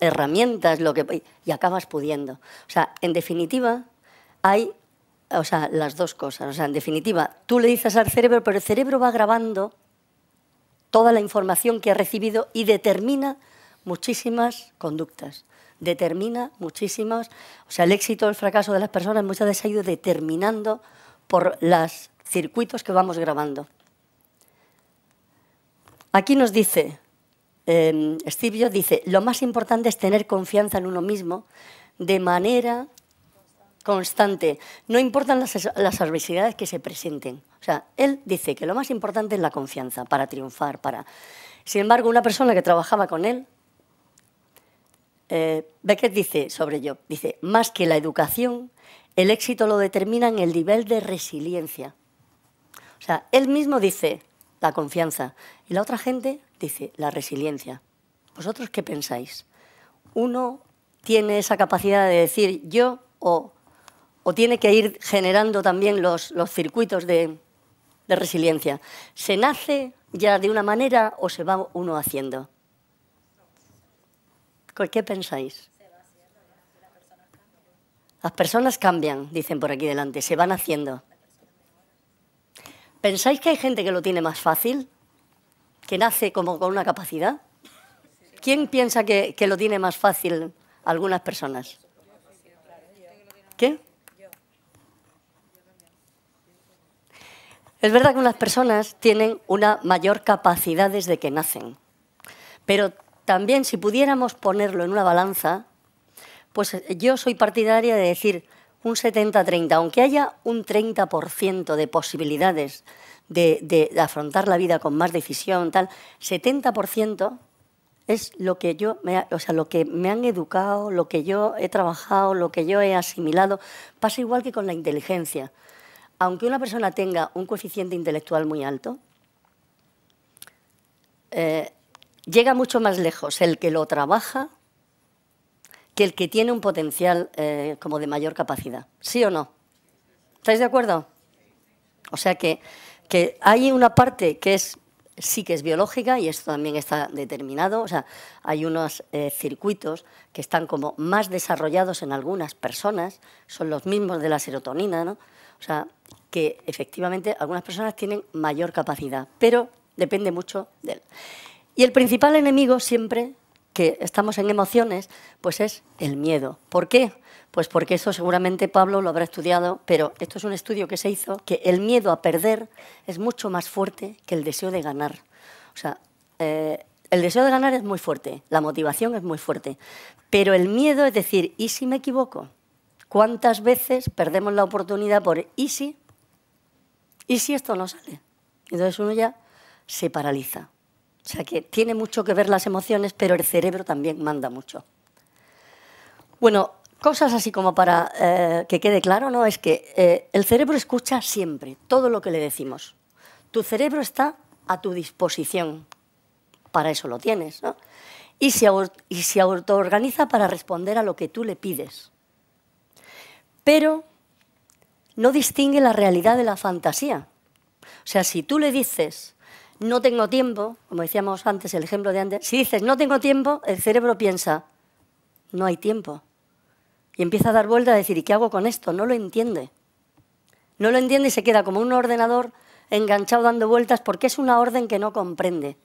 herramientas lo que, y acabas pudiendo. O sea, en definitiva, hay o sea, las dos cosas. O sea, en definitiva, tú le dices al cerebro, pero el cerebro va grabando toda la información que ha recibido y determina muchísimas conductas. Determina muchísimas. O sea, el éxito o el fracaso de las personas muchas veces ha ido determinando por los circuitos que vamos grabando. Aquí nos dice, eh, dice, lo más importante es tener confianza en uno mismo de manera constante. No importan las, adversidades que se presenten. O sea, él dice que lo más importante es la confianza para triunfar, para... Sin embargo, una persona que trabajaba con él, eh, Beckett dice sobre ello, dice, más que la educación, el éxito lo determina en el nivel de resiliencia. O sea, él mismo dice la confianza y la otra gente dice la resiliencia. ¿Vosotros qué pensáis? Uno tiene esa capacidad de decir yo o o tiene que ir generando también los, circuitos de, resiliencia. ¿Se nace ya de una manera o se va uno haciendo? ¿Qué pensáis? Las personas cambian, dicen por aquí delante, se van haciendo. ¿Pensáis que hay gente que lo tiene más fácil? ¿Que nace como con una capacidad? ¿Quién piensa que, que lo tiene más fácil algunas personas? ¿Qué? Es verdad que unas personas tienen una mayor capacidad desde que nacen, pero también si pudiéramos ponerlo en una balanza, pues eh, yo soy partidaria de decir un 70-30, aunque haya un 30% de posibilidades de, afrontar la vida con más decisión, tal, 70% es lo que yo o sea, lo que me han educado, lo que yo he trabajado, lo que yo he asimilado, pasa igual que con la inteligencia aunque una persona tenga un coeficiente intelectual muy alto, eh, llega mucho más lejos el que lo trabaja que el que tiene un potencial eh, como de mayor capacidad. ¿Sí o no? ¿Estáis de acuerdo? O sea que, hay una parte que es sí que es biológica y esto también está determinado. O sea, hay unos eh, circuitos que están como más desarrollados en algunas personas, son los mismos de la serotonina, ¿no? O sea, que efectivamente algunas personas tienen mayor capacidad, pero depende mucho de él. Y el principal enemigo siempre que estamos en emociones, pues es el miedo. ¿Por qué? Pues porque eso seguramente Pablo lo habrá estudiado, pero esto es un estudio que se hizo, que el miedo a perder es mucho más fuerte que el deseo de ganar. O sea, eh, el deseo de ganar es muy fuerte, la motivación es muy fuerte, pero el miedo es decir, ¿y si me equivoco? ¿Cuántas veces perdemos la oportunidad por ¿y si? ¿Y si esto no sale? Entonces uno ya se paraliza. O sea que tiene mucho que ver las emociones, pero el cerebro también manda mucho. Bueno, cosas así como para eh, que quede claro, ¿no? Es que eh, el cerebro escucha siempre todo lo que le decimos. Tu cerebro está a tu disposición. Para eso lo tienes, ¿no? Y se, y se autoorganiza para responder a lo que tú le pides. Pero no distingue la realidad de la fantasía. O sea, si tú le dices, no tengo tiempo, como decíamos antes, el ejemplo de antes, si dices, no tengo tiempo, el cerebro piensa, no hay tiempo. Y empieza a dar vueltas, a decir, ¿y qué hago con esto? No lo entiende. No lo entiende y se queda como un ordenador enganchado dando vueltas porque es una orden que no comprende.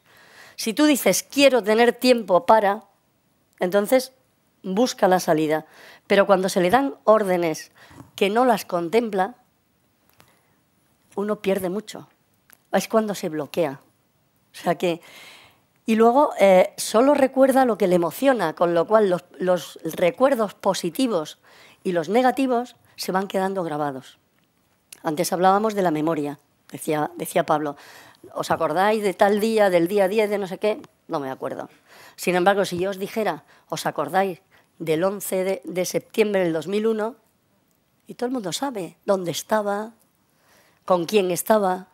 Si tú dices, quiero tener tiempo para, entonces busca la salida. Pero cuando se le dan órdenes que no las contempla, uno pierde mucho. Es cuando se bloquea. O sea que. Y luego eh, solo recuerda lo que le emociona, con lo cual los, recuerdos positivos y los negativos se van quedando grabados. Antes hablábamos de la memoria, decía, decía Pablo. ¿Os acordáis de tal día, del día 10, de no sé qué? No me acuerdo. Sin embargo, si yo os dijera, ¿os acordáis del 11 de, septiembre del 2001 y todo el mundo sabe dónde estaba, con quién estaba.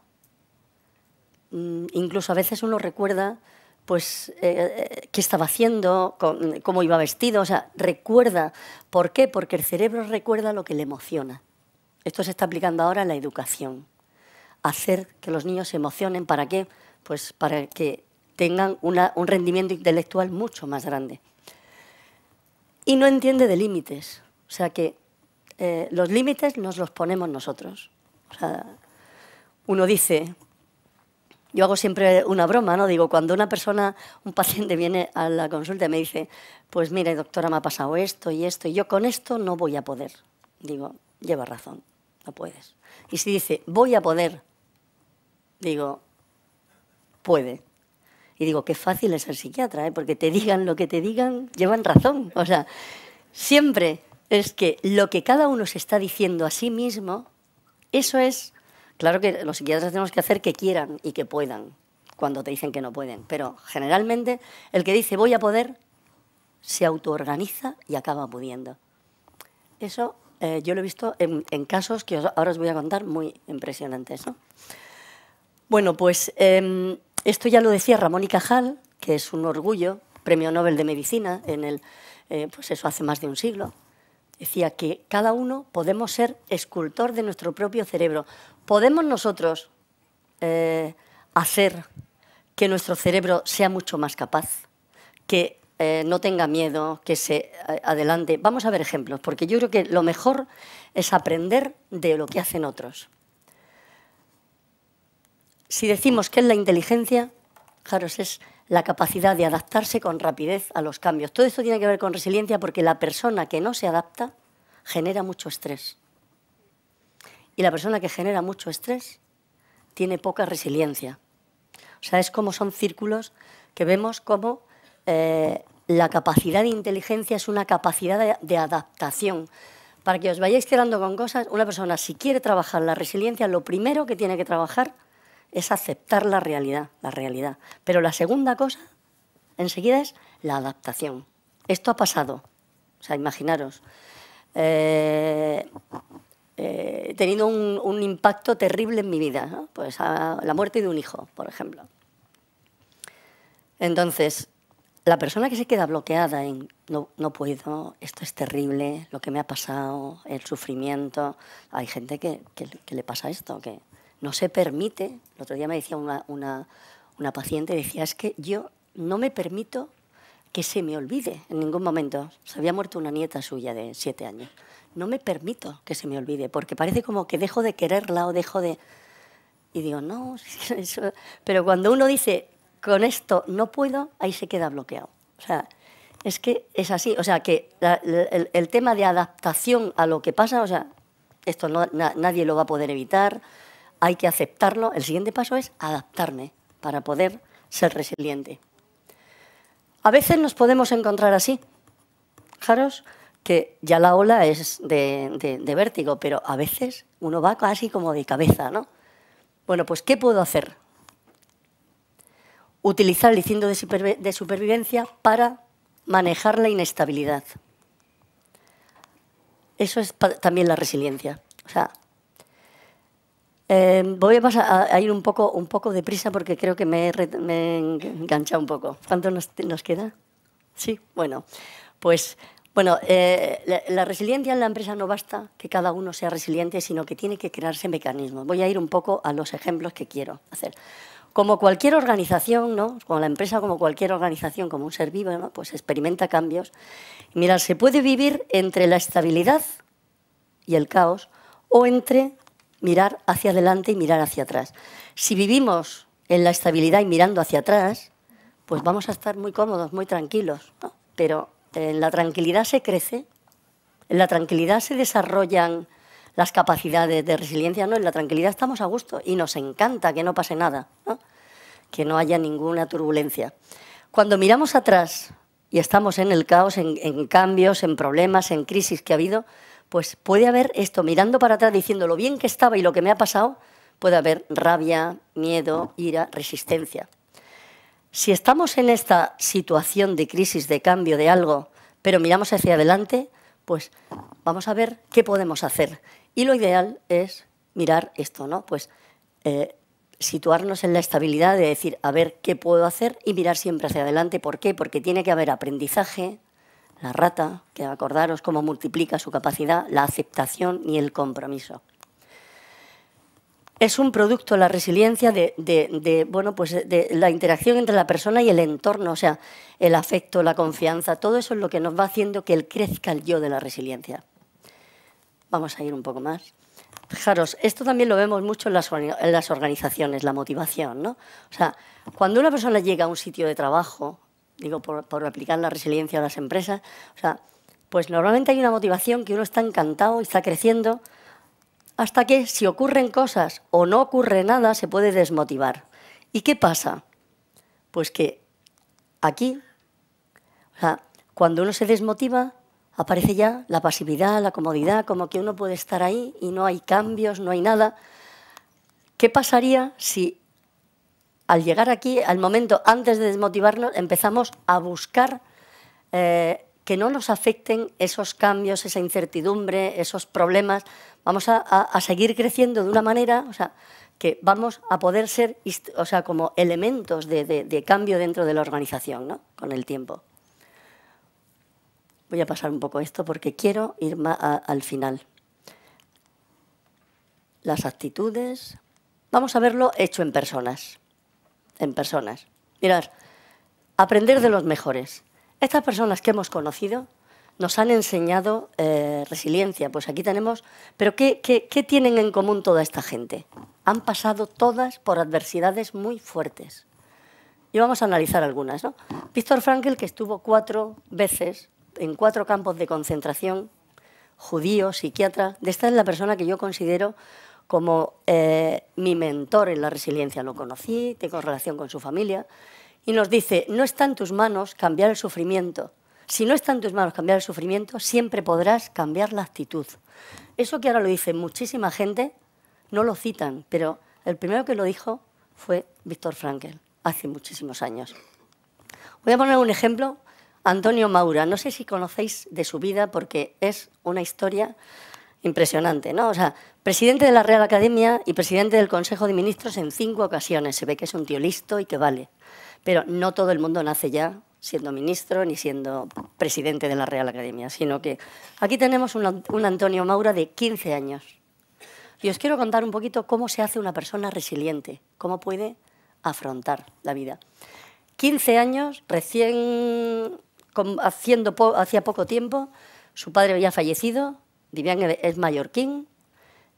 Mm, incluso a veces uno recuerda pues eh, eh, qué estaba haciendo, cómo iba vestido, o sea, recuerda. ¿Por qué? Porque el cerebro recuerda lo que le emociona. Esto se está aplicando ahora en la educación. Hacer que los niños se emocionen, ¿para qué? Pues para que tengan un rendimiento intelectual mucho más grande y no entiende de límites. O sea que eh, los límites nos los ponemos nosotros. O sea, uno dice, yo hago siempre una broma, ¿no? Digo, cuando una persona, un paciente viene a la consulta y me dice, pues mire, doctora, me ha pasado esto y esto, y yo con esto no voy a poder. Digo, lleva razón, no puedes. Y si dice, voy a poder, digo, puede. Y digo, qué fácil es ser psiquiatra, ¿eh? porque te digan lo que te digan, llevan razón. O sea, siempre es que lo que cada uno se está diciendo a sí mismo, eso es, claro que los psiquiatras tenemos que hacer que quieran y que puedan, cuando te dicen que no pueden, pero generalmente el que dice voy a poder, se autoorganiza y acaba pudiendo. Eso eh, yo lo he visto en, casos que ahora os voy a contar muy impresionantes. ¿no? Bueno, pues... Em, esto ya lo decía Ramón y Cajal, que es un orgullo, premio Nobel de Medicina, en el, eh, pues eso hace más de un siglo. Decía que cada uno podemos ser escultor de nuestro propio cerebro. Podemos nosotros eh, hacer que nuestro cerebro sea mucho más capaz, que eh, no tenga miedo, que se adelante. Vamos a ver ejemplos, porque yo creo que lo mejor es aprender de lo que hacen otros. Si decimos que es la inteligencia, claro, es la capacidad de adaptarse con rapidez a los cambios. Todo esto tiene que ver con resiliencia porque la persona que no se adapta genera mucho estrés. Y la persona que genera mucho estrés tiene poca resiliencia. O sea, es como son círculos que vemos como eh, la capacidad de inteligencia es una capacidad de, adaptación. Para que os vayáis quedando con cosas, una persona si quiere trabajar la resiliencia, lo primero que tiene que trabajar es aceptar la realidad, la realidad. Pero la segunda cosa, enseguida, es la adaptación. Esto ha pasado. O sea, imaginaros, eh, eh tenido un, impacto terrible en mi vida, pues ah, la muerte de un hijo, por ejemplo. Entonces, la persona que se queda bloqueada en no, puedo, esto es terrible, lo que me ha pasado, el sufrimiento, hay gente que, que le pasa esto, que, no se permite, el otro día me decía una, paciente, decía, es que yo no me permito que se me olvide en ningún momento. Se había muerto una nieta suya de siete años. No me permito que se me olvide, porque parece como que dejo de quererla o dejo de... Y digo, no, [laughs] pero cuando uno dice, con esto no puedo, ahí se queda bloqueado. O sea, es que es así. O sea, que el, tema de adaptación a lo que pasa, o sea, esto nadie lo va a poder evitar hay que aceptarlo. El siguiente paso es adaptarme para poder ser resiliente. A veces nos podemos encontrar así. Fijaros que ya la ola es de, vértigo, pero a veces uno va casi como de cabeza, ¿no? Bueno, pues ¿qué puedo hacer? Utilizar el diciendo de, de supervivencia para manejar la inestabilidad. Eso es también la resiliencia. O sea, Em, voy a, ir un poco, un poco deprisa porque creo que me he, enganchado un poco. ¿Cuánto nos, queda? Sí, bueno, pues bueno, eh, la, resiliencia en la empresa no basta que cada uno sea resiliente, sino que tiene que crearse mecanismos. Voy a ir un poco a los ejemplos que quiero hacer. Como cualquier organización, ¿no? como la empresa, como cualquier organización, como un ser vivo, pues experimenta cambios. Mira, se puede vivir entre la estabilidad y el caos o entre mirar hacia adelante y mirar hacia atrás. Si vivimos en la estabilidad y mirando hacia atrás, pues vamos a estar muy cómodos, muy tranquilos. Pero en la tranquilidad se crece, en la tranquilidad se desarrollan las capacidades de resiliencia, ¿no? En la tranquilidad estamos a gusto y nos encanta que no pase nada, que no haya ninguna turbulencia. Cuando miramos atrás y estamos en el caos, en cambios, en problemas, en crisis que ha habido, pues puede haber esto, mirando para atrás, diciendo lo bien que estaba y lo que me ha pasado, puede haber rabia, miedo, ira, resistencia. Si estamos en esta situación de crisis, de cambio, de algo, pero miramos hacia adelante, pues vamos a ver qué podemos hacer. Y lo ideal es mirar esto, ¿no? Pues eh, situarnos en la estabilidad de decir, a ver qué puedo hacer y mirar siempre hacia adelante. ¿Por qué? Porque tiene que haber aprendizaje, la rata, que acordaros cómo multiplica su capacidad, la aceptación y el compromiso. Es un producto, la resiliencia, de, bueno, pues de la interacción entre la persona y el entorno, o sea, el afecto, la confianza, todo eso es lo que nos va haciendo que crezca el yo de la resiliencia. Vamos a ir un poco más. Fijaros, esto también lo vemos mucho en las, organizaciones, la motivación, O sea, cuando una persona llega a un sitio de trabajo, digo, por, aplicar la resiliencia a las empresas. O sea, pues normalmente hay una motivación que uno está encantado y está creciendo, hasta que si ocurren cosas o no ocurre nada, se puede desmotivar. ¿Y qué pasa? Pues que aquí, cuando uno se desmotiva, aparece ya la pasividad, la comodidad, como que uno puede estar ahí y no hay cambios, no hay nada. ¿Qué pasaría si al llegar aquí, al momento antes de desmotivarnos, empezamos a buscar eh, que no nos afecten esos cambios, esa incertidumbre, esos problemas. Vamos a, seguir creciendo de una manera, o sea, que vamos a poder ser, o sea, como elementos de, cambio dentro de la organización, Con el tiempo. Voy a pasar un poco esto porque quiero ir al final. Las actitudes. Vamos a verlo hecho en personas en personas. Mirad, aprender de los mejores. Estas personas que hemos conocido nos han enseñado eh, resiliencia, pues aquí tenemos, pero ¿qué, ¿qué, tienen en común toda esta gente? Han pasado todas por adversidades muy fuertes. Y vamos a analizar algunas. ¿no? Víctor Frankl, que estuvo cuatro veces en cuatro campos de concentración, judío, psiquiatra, esta es la persona que yo considero como eh, mi mentor en la resiliencia lo conocí, tengo relación con su familia, y nos dice, no está en tus manos cambiar el sufrimiento. Si no está en tus manos cambiar el sufrimiento, siempre podrás cambiar la actitud. Eso que ahora lo dice muchísima gente, no lo citan, pero el primero que lo dijo fue Víctor Frankel, hace muchísimos años. Voy a poner un ejemplo. Antonio Maura, no sé si conocéis de su vida porque es una historia impresionante, ¿no? O Presidente de la Real Academia y presidente del Consejo de Ministros en cinco ocasiones. Se ve que es un tío listo y que vale. Pero no todo el mundo nace ya siendo ministro ni siendo presidente de la Real Academia, sino que aquí tenemos un, Antonio Maura de 15 años. Y os quiero contar un poquito cómo se hace una persona resiliente, cómo puede afrontar la vida. 15 años, recién haciendo hacía poco tiempo, su padre había fallecido, Vivian es mallorquín,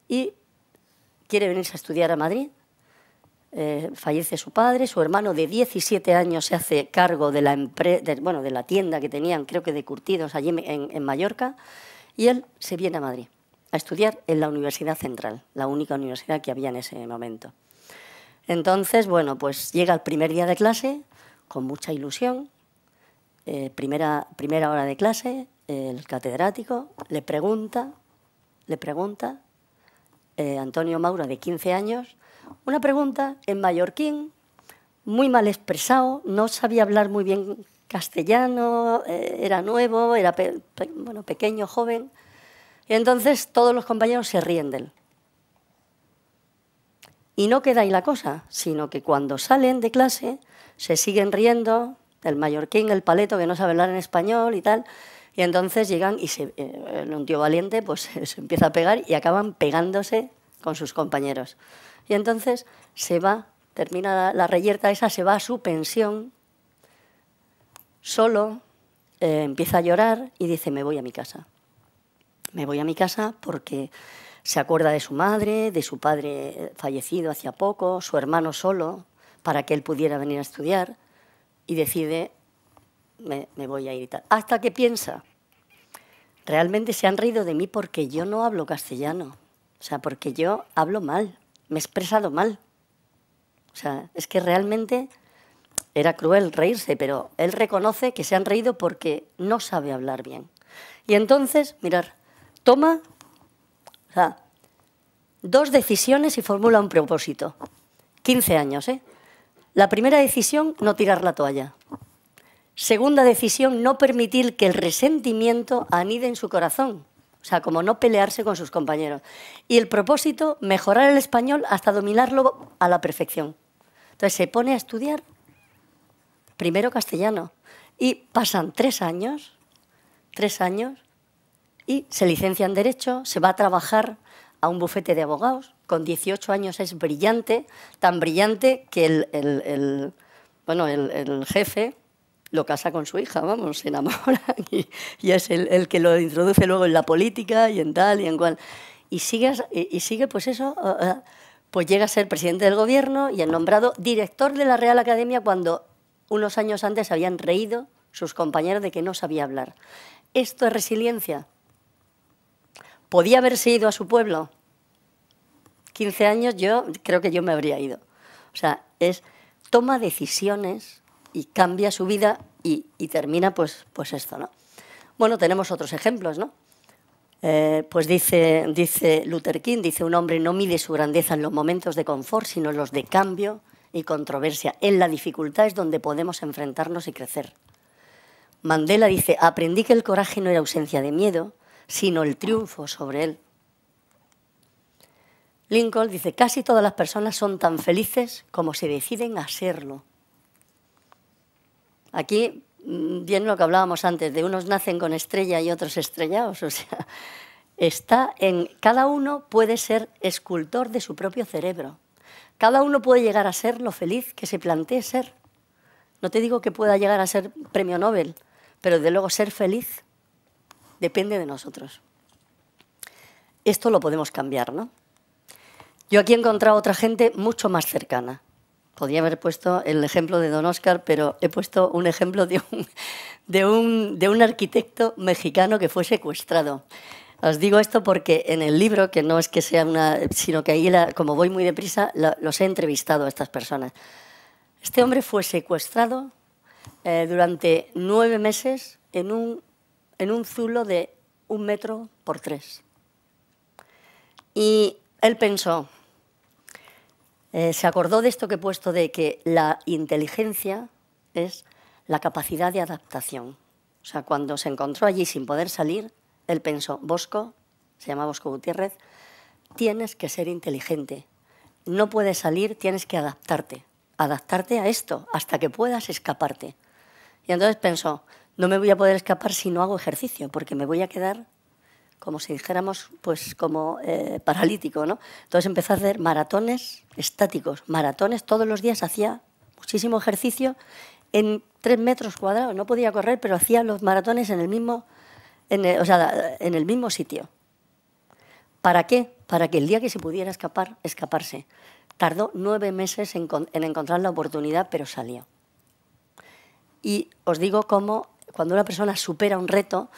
y quiere venirse a estudiar a Madrid. Eh, fallece su padre, su hermano de 17 años se hace cargo de la, la tienda que tenían, creo que de curtidos, allí en, Mallorca, y él se viene a Madrid a estudiar en la Universidad Central, la única universidad que había en ese momento. Entonces, bueno, pues llega el primer día de clase con mucha ilusión, eh, primera, primera hora de clase, el catedrático le pregunta, le pregunta eh, Antonio Maura, de 15 años, una pregunta en mallorquín, muy mal expresado, no sabía hablar muy bien castellano, eh, era nuevo, era bueno, pequeño, joven. Y entonces todos los compañeros se ríen de él. Y no queda ahí la cosa, sino que cuando salen de clase se siguen riendo, el mallorquín, el paleto que no sabe hablar en español y tal. Y entonces llegan y se, eh, un tío valiente pues [laughs] se empieza a pegar y acaban pegándose con sus compañeros. Y entonces se va, termina la, reyerta esa, se va a su pensión, solo, eh, empieza a llorar y dice, me voy a mi casa. Me voy a mi casa porque se acuerda de su madre, de su padre fallecido hacía poco, su hermano solo, para que él pudiera venir a estudiar, y decide me, voy a irritar, Hasta que piensa, realmente se han reído de mí porque yo no hablo castellano. O sea, porque yo hablo mal, me he expresado mal. O sea, es que realmente era cruel reírse, pero él reconoce que se han reído porque no sabe hablar bien. Y entonces, mirar, toma dos decisiones y formula un propósito. 15 años, ¿eh? La primera decisión, no tirar la toalla. Segunda decisión, no permitir que el resentimiento anide en su corazón. O sea, como no pelearse con sus compañeros. Y el propósito, mejorar el español hasta dominarlo a la perfección. Entonces se pone a estudiar primero castellano. Y pasan tres años, tres años, y se licencia en Derecho, se va a trabajar a un bufete de abogados. Con 18 años es brillante, tan brillante que el, bueno, el jefe lo casa con su hija, vamos, se enamora [laughs] y, es el, el, que lo introduce luego en la política y en tal y en cual. Y sigue, y sigue pues eso, eh, eh, pues llega a ser presidente del gobierno y es nombrado director de la Real Academia cuando unos años antes habían reído sus compañeros de que no sabía hablar. ¿Esto es resiliencia? ¿Podía haberse ido a su pueblo? 15 años yo creo que yo me habría ido. O sea, es toma decisiones y cambia su vida y, termina pues, pues esto, ¿no? Bueno, tenemos otros ejemplos, ¿no? Eh, pues dice, dice Luther King, dice un hombre no mide su grandeza en los momentos de confort, sino en los de cambio y controversia. En la dificultad es donde podemos enfrentarnos y crecer. Mandela dice, aprendí que el coraje no era ausencia de miedo, sino el triunfo sobre él. Lincoln dice, casi todas las personas son tan felices como se deciden a serlo. Aquí mm, bien lo que hablábamos antes, de unos nacen con estrella y otros estrellados, [laughs] o sea, está en cada uno puede ser escultor de su propio cerebro. Cada uno puede llegar a ser lo feliz que se plantee ser. No te digo que pueda llegar a ser premio Nobel, pero de luego ser feliz depende de nosotros. Esto lo podemos cambiar, ¿no? Yo aquí he encontrado otra gente mucho más cercana. Podría haber puesto el ejemplo de Don Oscar, pero he puesto un ejemplo de un, de un, arquitecto mexicano que fue secuestrado. Os digo esto porque en el libro, que no es que sea una, sino que ahí, como voy muy deprisa, los he entrevistado a estas personas. Este hombre fue secuestrado eh, durante nueve meses en un, en un zulo de un metro por tres. Y él pensó, eh, se acordó de esto que he puesto de que la inteligencia es la capacidad de adaptación. O sea, cuando se encontró allí sin poder salir, él pensó, Bosco, se llama Bosco Gutiérrez, tienes que ser inteligente. No puedes salir, tienes que adaptarte. Adaptarte a esto hasta que puedas escaparte. Y entonces pensó, no me voy a poder escapar si no hago ejercicio, porque me voy a quedar como si dijéramos, pues como eh, paralítico, ¿no? Entonces empecé a hacer maratones estáticos, maratones todos los días, hacía muchísimo ejercicio en tres metros cuadrados, no podía correr, pero hacía los maratones en el mismo, en mismo sitio. ¿Para qué? Para que el día que se pudiera escapar, escaparse. Tardó nueve meses en encontrar la oportunidad, pero salió. Y os digo cómo cuando una persona supera un reto,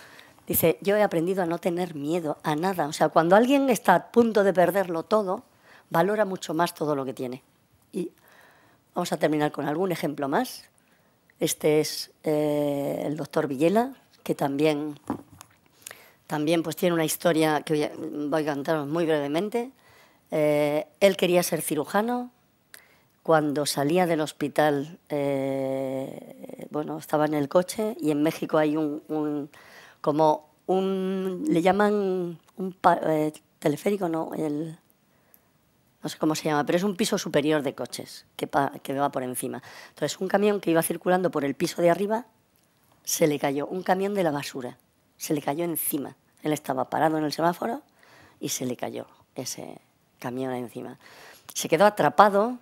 Dice, yo he aprendido a no tener miedo a nada. O sea, cuando alguien está a punto de perderlo todo, valora mucho más todo lo que tiene. Y vamos a terminar con algún ejemplo más. Este es eh, el doctor Villela, que también, también pues, tiene una historia que voy a contaros muy brevemente. Eh, él quería ser cirujano. Cuando salía del hospital, eh, bueno, estaba en el coche y en México hay un como un, le llaman un eh, teleférico, no, el, no sé cómo se llama, pero es un piso superior de coches que, va por encima. Entonces, un camión que iba circulando por el piso de arriba se le cayó, un camión de la basura, se le cayó encima. Él estaba parado en el semáforo y se le cayó ese camión encima. Se quedó atrapado,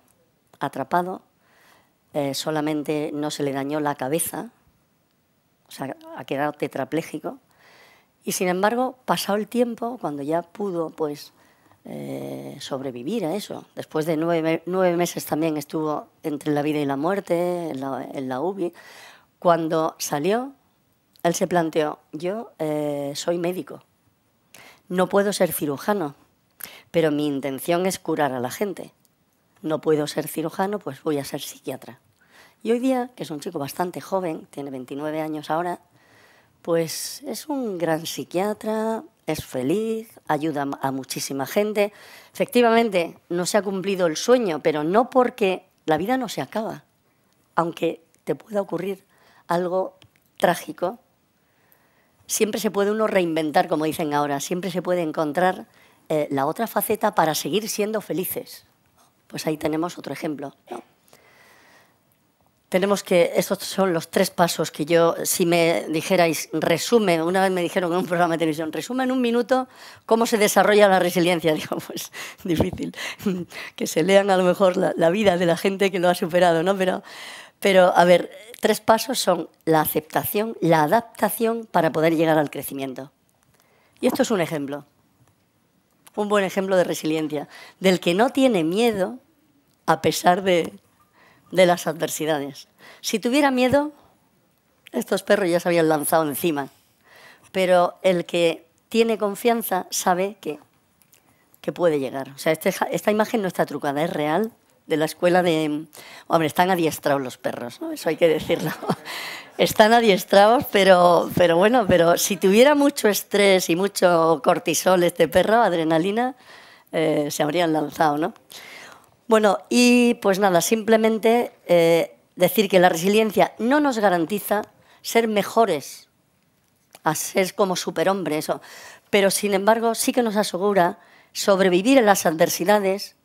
atrapado, eh, solamente no se le dañó la cabeza, o sea, ha quedado tetrapléjico. Y sin embargo, pasado el tiempo, cuando ya pudo pues, eh, sobrevivir a eso, después de nueve, meses también estuvo entre la vida y la muerte, en la, UBI, cuando salió, él se planteó, yo eh, soy médico, no puedo ser cirujano, pero mi intención es curar a la gente. No puedo ser cirujano, pues voy a ser psiquiatra. Y hoy día, que es un chico bastante joven, tiene 29 años ahora, pues es un gran psiquiatra, es feliz, ayuda a muchísima gente. Efectivamente, no se ha cumplido el sueño, pero no porque la vida no se acaba, aunque te pueda ocurrir algo trágico. Siempre se puede uno reinventar, como dicen ahora, siempre se puede encontrar eh, la otra faceta para seguir siendo felices. Pues ahí tenemos otro ejemplo. Tenemos que, estos son los tres pasos que yo, si me dijerais, resume, una vez me dijeron en un programa de televisión, resume en un minuto cómo se desarrolla la resiliencia, [laughs] digo, pues difícil, que se lean a lo mejor la, vida de la gente que lo ha superado, ¿no? Pero, pero, a ver, tres pasos son la aceptación, la adaptación para poder llegar al crecimiento. Y esto es un ejemplo, un buen ejemplo de resiliencia, del que no tiene miedo a pesar de, de las adversidades. Si tuviera miedo, estos perros ya se habían lanzado encima. Pero el que tiene confianza sabe que, que puede llegar. O sea, este esta imagen no está trucada, es real de la escuela de... Hombre, están adiestrados los perros, Eso hay que decirlo. [laughs] están adiestrados, pero, pero bueno, pero si tuviera mucho estrés y mucho cortisol este perro, adrenalina, eh, se habrían lanzado, ¿no? Bueno, y pues nada, simplemente eh, decir que la resiliencia no nos garantiza ser mejores, a ser como superhombres, Pero sin embargo, sí que nos asegura sobrevivir a las adversidades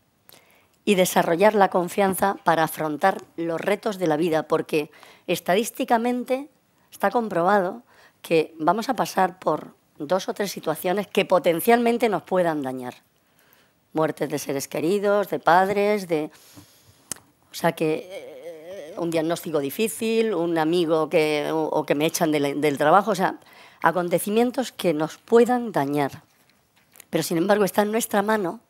y desarrollar la confianza para afrontar los retos de la vida, porque estadísticamente está comprobado que vamos a pasar por dos o tres situaciones que potencialmente nos puedan dañar muertes de seres queridos, de padres, de... O sea que eh, un diagnóstico difícil, un amigo que, o, que me echan del, del trabajo, o sea, acontecimientos que nos puedan dañar. Pero sin embargo está en nuestra mano,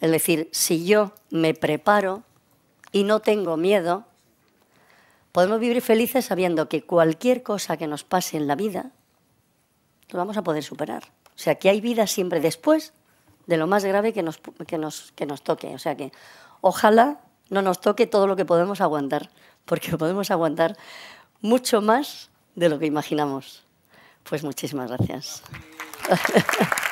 es decir, si yo me preparo y no tengo miedo, podemos vivir felices sabiendo que cualquier cosa que nos pase en la vida, lo vamos a poder superar. O sea, que hay vida siempre después de lo más grave que nos, que nos, toque. O sea que ojalá no nos toque todo lo que podemos aguantar, porque [laughs] podemos aguantar mucho más de lo que imaginamos. Pues muchísimas gracias. [laughs]